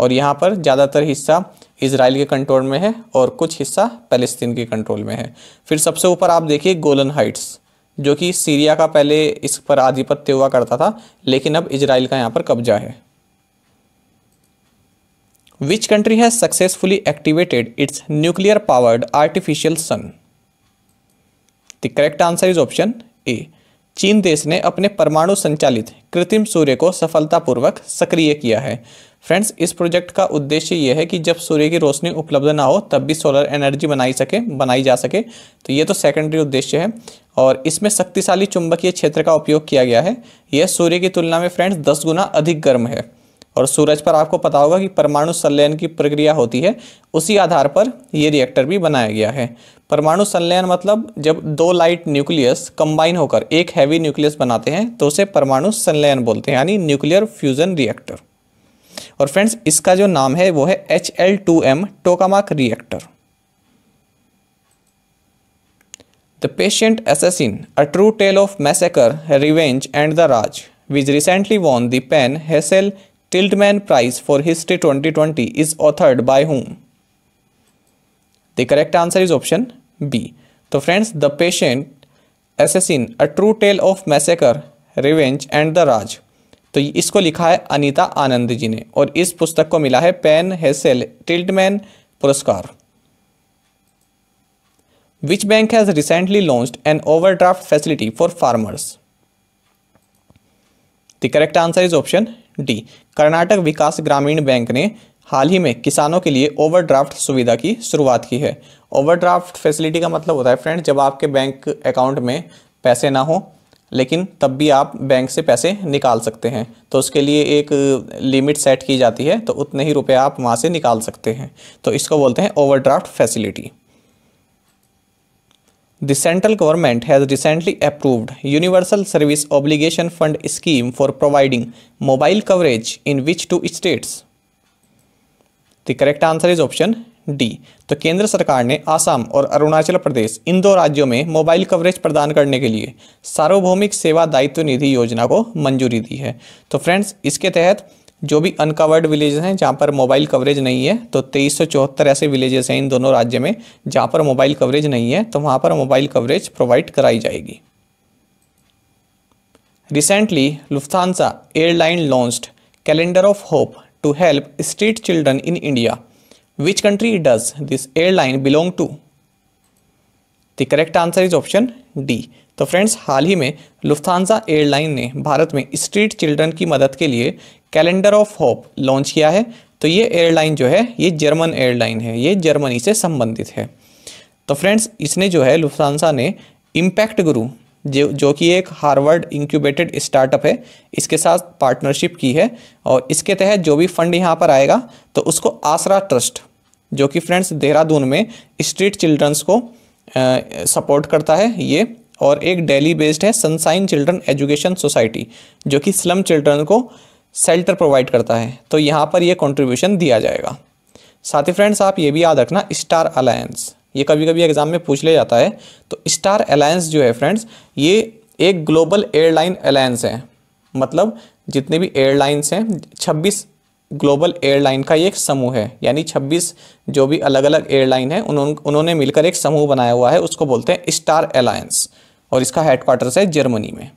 और यहाँ पर ज़्यादातर हिस्सा इसराइल के कंट्रोल में है और कुछ हिस्सा पैलेस्तीन के कंट्रोल में है फिर सबसे ऊपर आप देखिए गोलन हाइट्स जो कि सीरिया का पहले इस पर आधिपत्य हुआ करता था लेकिन अब इसराइल का यहाँ पर कब्जा है which country has successfully activated its nuclear powered artificial sun the correct answer is option A चीन देश ने अपने परमाणु संचालित कृत्रिम सूर्य को सफलतापूर्वक सक्रिय किया है फ्रेंड्स इस प्रोजेक्ट का उद्देश्य यह है कि जब सूर्य की रोशनी उपलब्ध ना हो तब भी सोलर एनर्जी बनाई सके बनाई जा सके तो ये तो सेकेंडरी उद्देश्य है और इसमें शक्तिशाली चुंबकीय क्षेत्र का उपयोग किया गया है यह सूर्य की तुलना में फ्रेंड्स दस गुना अधिक गर्म है और सूरज पर आपको पता होगा कि परमाणु संलयन की प्रक्रिया होती है उसी आधार पर ये रिएक्टर भी बनाया गया है परमाणु संलयन मतलब जब दो लाइट न्यूक्लियस कंबाइन होकर एक हैवी न्यूक्लियस बनाते हैं तो उसे परमाणु संलयन बोलते हैं यानी न्यूक्लियर फ्यूजन रिएक्टर और फ्रेंड्स इसका जो नाम है वो है H L two M tokamak reactor the patient assassin a true tale of massacre revenge and the Raj which recently won the PEN Hessell Tiltman Prize for History 2020 is authored by whom? The correct answer is option B. So friends, The Patient, Assassin, A True Tale of Massacre, Revenge and the Raj. तो इसको लिखा है अनीता आनंद जी ने और इस पुस्तक को मिला है पेन हेसेल टिल्टमैन पुरस्कार which bank has recently launched an overdraft facility for farmers the correct answer is option D Karnataka Vikas Grameen bank ने हाल ही में किसानों के लिए ओवरड्राफ्ट सुविधा की शुरुआत की है ओवरड्राफ्ट फैसिलिटी का मतलब होता है फ्रेंड जब आपके बैंक अकाउंट में पैसे ना हो लेकिन तब भी आप बैंक से पैसे निकाल सकते हैं तो उसके लिए एक लिमिट सेट की जाती है तो उतने ही रुपए आप वहाँ से निकाल सकते हैं तो इसको बोलते हैं overdraft facility The central government has recently approved Universal Service Obligation Fund scheme for providing mobile coverage in which two states? The correct answer is option D तो केंद्र सरकार ने आसाम और अरुणाचल प्रदेश इन दो राज्यों में मोबाइल कवरेज प्रदान करने के लिए सार्वभौमिक सेवा दायित्व निधि योजना को मंजूरी दी है तो फ्रेंड्स इसके तहत जो भी अनकवर्ड विलेज हैं जहाँ पर मोबाइल कवरेज नहीं है तो तेईस ऐसे विलेजेस हैं इन दोनों राज्य में जहाँ पर मोबाइल कवरेज नहीं है तो वहाँ पर मोबाइल कवरेज प्रोवाइड कराई जाएगी recently Lufthansa airline launch calendar of hope to help street children in India which country does this airline belong to the correct answer is option D तो फ्रेंड्स हाल ही में लुफ्थानसा एयरलाइन ने भारत में स्ट्रीट चिल्ड्रन की मदद के लिए कैलेंडर ऑफ होप लॉन्च किया है तो ये एयरलाइन जो है ये जर्मन एयरलाइन है ये जर्मनी से संबंधित है तो फ्रेंड्स इसने जो है लुफ्थानसा ने इम्पैक्ट गुरु जो जो कि एक हार्वर्ड इंक्यूबेटेड स्टार्टअप है इसके साथ पार्टनरशिप की है और इसके तहत जो भी फंड यहाँ पर आएगा तो उसको आसरा ट्रस्ट जो कि फ्रेंड्स देहरादून में स्ट्रीट चिल्ड्रंस को सपोर्ट करता है ये और एक डेली बेस्ड है सनसाइन चिल्ड्रन एजुकेशन सोसाइटी जो कि स्लम चिल्ड्रन को सेल्टर प्रोवाइड करता है तो यहाँ पर यह कॉन्ट्रीब्यूशन दिया जाएगा साथ ही फ्रेंड्स आप ये भी याद रखना स्टार अलायंस ये कभी कभी एग्जाम में पूछ लिया जाता है तो स्टार अलायंस जो है फ्रेंड्स ये एक ग्लोबल एयरलाइन अलायंस है मतलब जितने भी एयरलाइंस हैं 26 ग्लोबल एयरलाइन का ये एक समूह है यानी 26 जो भी अलग अलग एयरलाइन है उन्होंने मिलकर एक समूह बनाया हुआ है उसको बोलते हैं स्टार अलायंस और इसका हेडक्वार्टर है जर्मनी में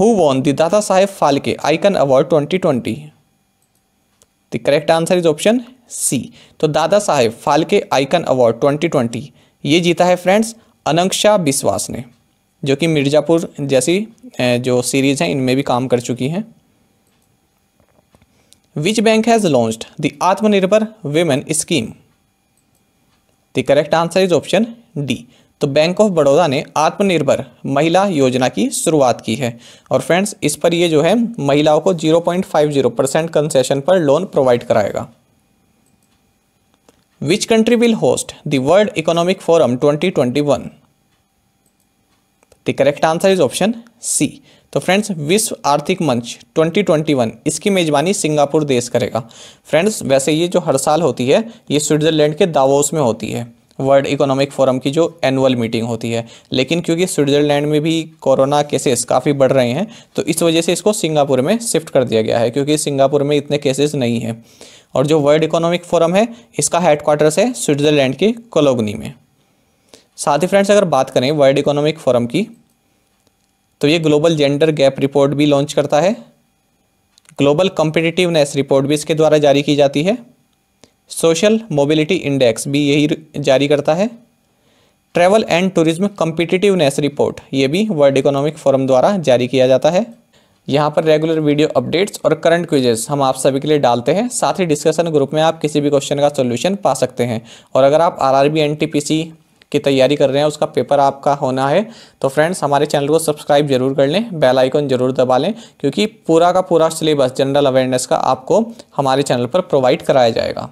who won the Dada Saheb Phalke icon award 2020 the correct answer is option C तो दादा साहेब फालके आइकन अवार्ड 2020 ये जीता है फ्रेंड्स अनंक्षा बिश्वास बिस्वास ने जो कि मिर्ज़ापुर जैसी जो सीरीज़ हैं इनमें भी काम कर चुकी हैं which bank has launch the Atmanirbhar women scheme the correct answer is option D तो बैंक ऑफ बड़ौदा ने आत्मनिर्भर महिला योजना की शुरुआत की है और फ्रेंड्स इस पर ये जो है महिलाओं को 0.50 परसेंट कंसेशन पर लोन प्रोवाइड कराएगा which country will host the world economic forum 2021 the correct answer is option C तो फ्रेंड्स विश्व आर्थिक मंच 2021 इसकी मेजबानी सिंगापुर देश करेगा फ्रेंड्स वैसे ये जो हर साल होती है ये स्विट्जरलैंड के दावोस में होती है वर्ल्ड इकोनॉमिक फोरम की जो एनुअल मीटिंग होती है लेकिन क्योंकि स्विट्ज़रलैंड में भी कोरोना केसेस काफ़ी बढ़ रहे हैं तो इस वजह से इसको सिंगापुर में शिफ्ट कर दिया गया है क्योंकि सिंगापुर में इतने केसेस नहीं हैं और जो वर्ल्ड इकोनॉमिक फोरम है इसका हेडक्वार्टर्स है स्विट्ज़रलैंड के कोलोगनी में साथ ही फ्रेंड्स अगर बात करें वर्ल्ड इकोनॉमिक फोरम की तो ये ग्लोबल जेंडर गैप रिपोर्ट भी लॉन्च करता है ग्लोबल कॉम्पिटिटिवनेस रिपोर्ट भी इसके द्वारा जारी की जाती है सोशल मोबिलिटी इंडेक्स भी यही जारी करता है travel and tourism competitiveness report ये भी वर्ल्ड इकोनॉमिक फोरम द्वारा जारी किया जाता है यहाँ पर रेगुलर वीडियो अपडेट्स और करंट क्विजेस हम आप सभी के लिए डालते हैं साथ ही डिस्कशन ग्रुप में आप किसी भी क्वेश्चन का सोल्यूशन पा सकते हैं और अगर आप आर आर की तैयारी कर रहे हैं उसका पेपर आपका होना है तो फ्रेंड्स हमारे चैनल को सब्सक्राइब जरूर कर लें बेल आइकन जरूर दबा लें क्योंकि पूरा का पूरा सिलेबस जनरल अवेयरनेस का आपको हमारे चैनल पर प्रोवाइड कराया जाएगा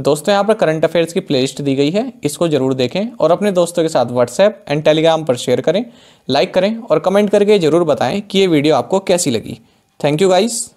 दोस्तों यहाँ पर करंट अफेयर्स की प्लेलिस्ट दी गई है इसको जरूर देखें और अपने दोस्तों के साथ व्हाट्सएप एंड टेलीग्राम पर शेयर करें लाइक करें और कमेंट करके ज़रूर बताएं कि ये वीडियो आपको कैसी लगी थैंक यू गाइज़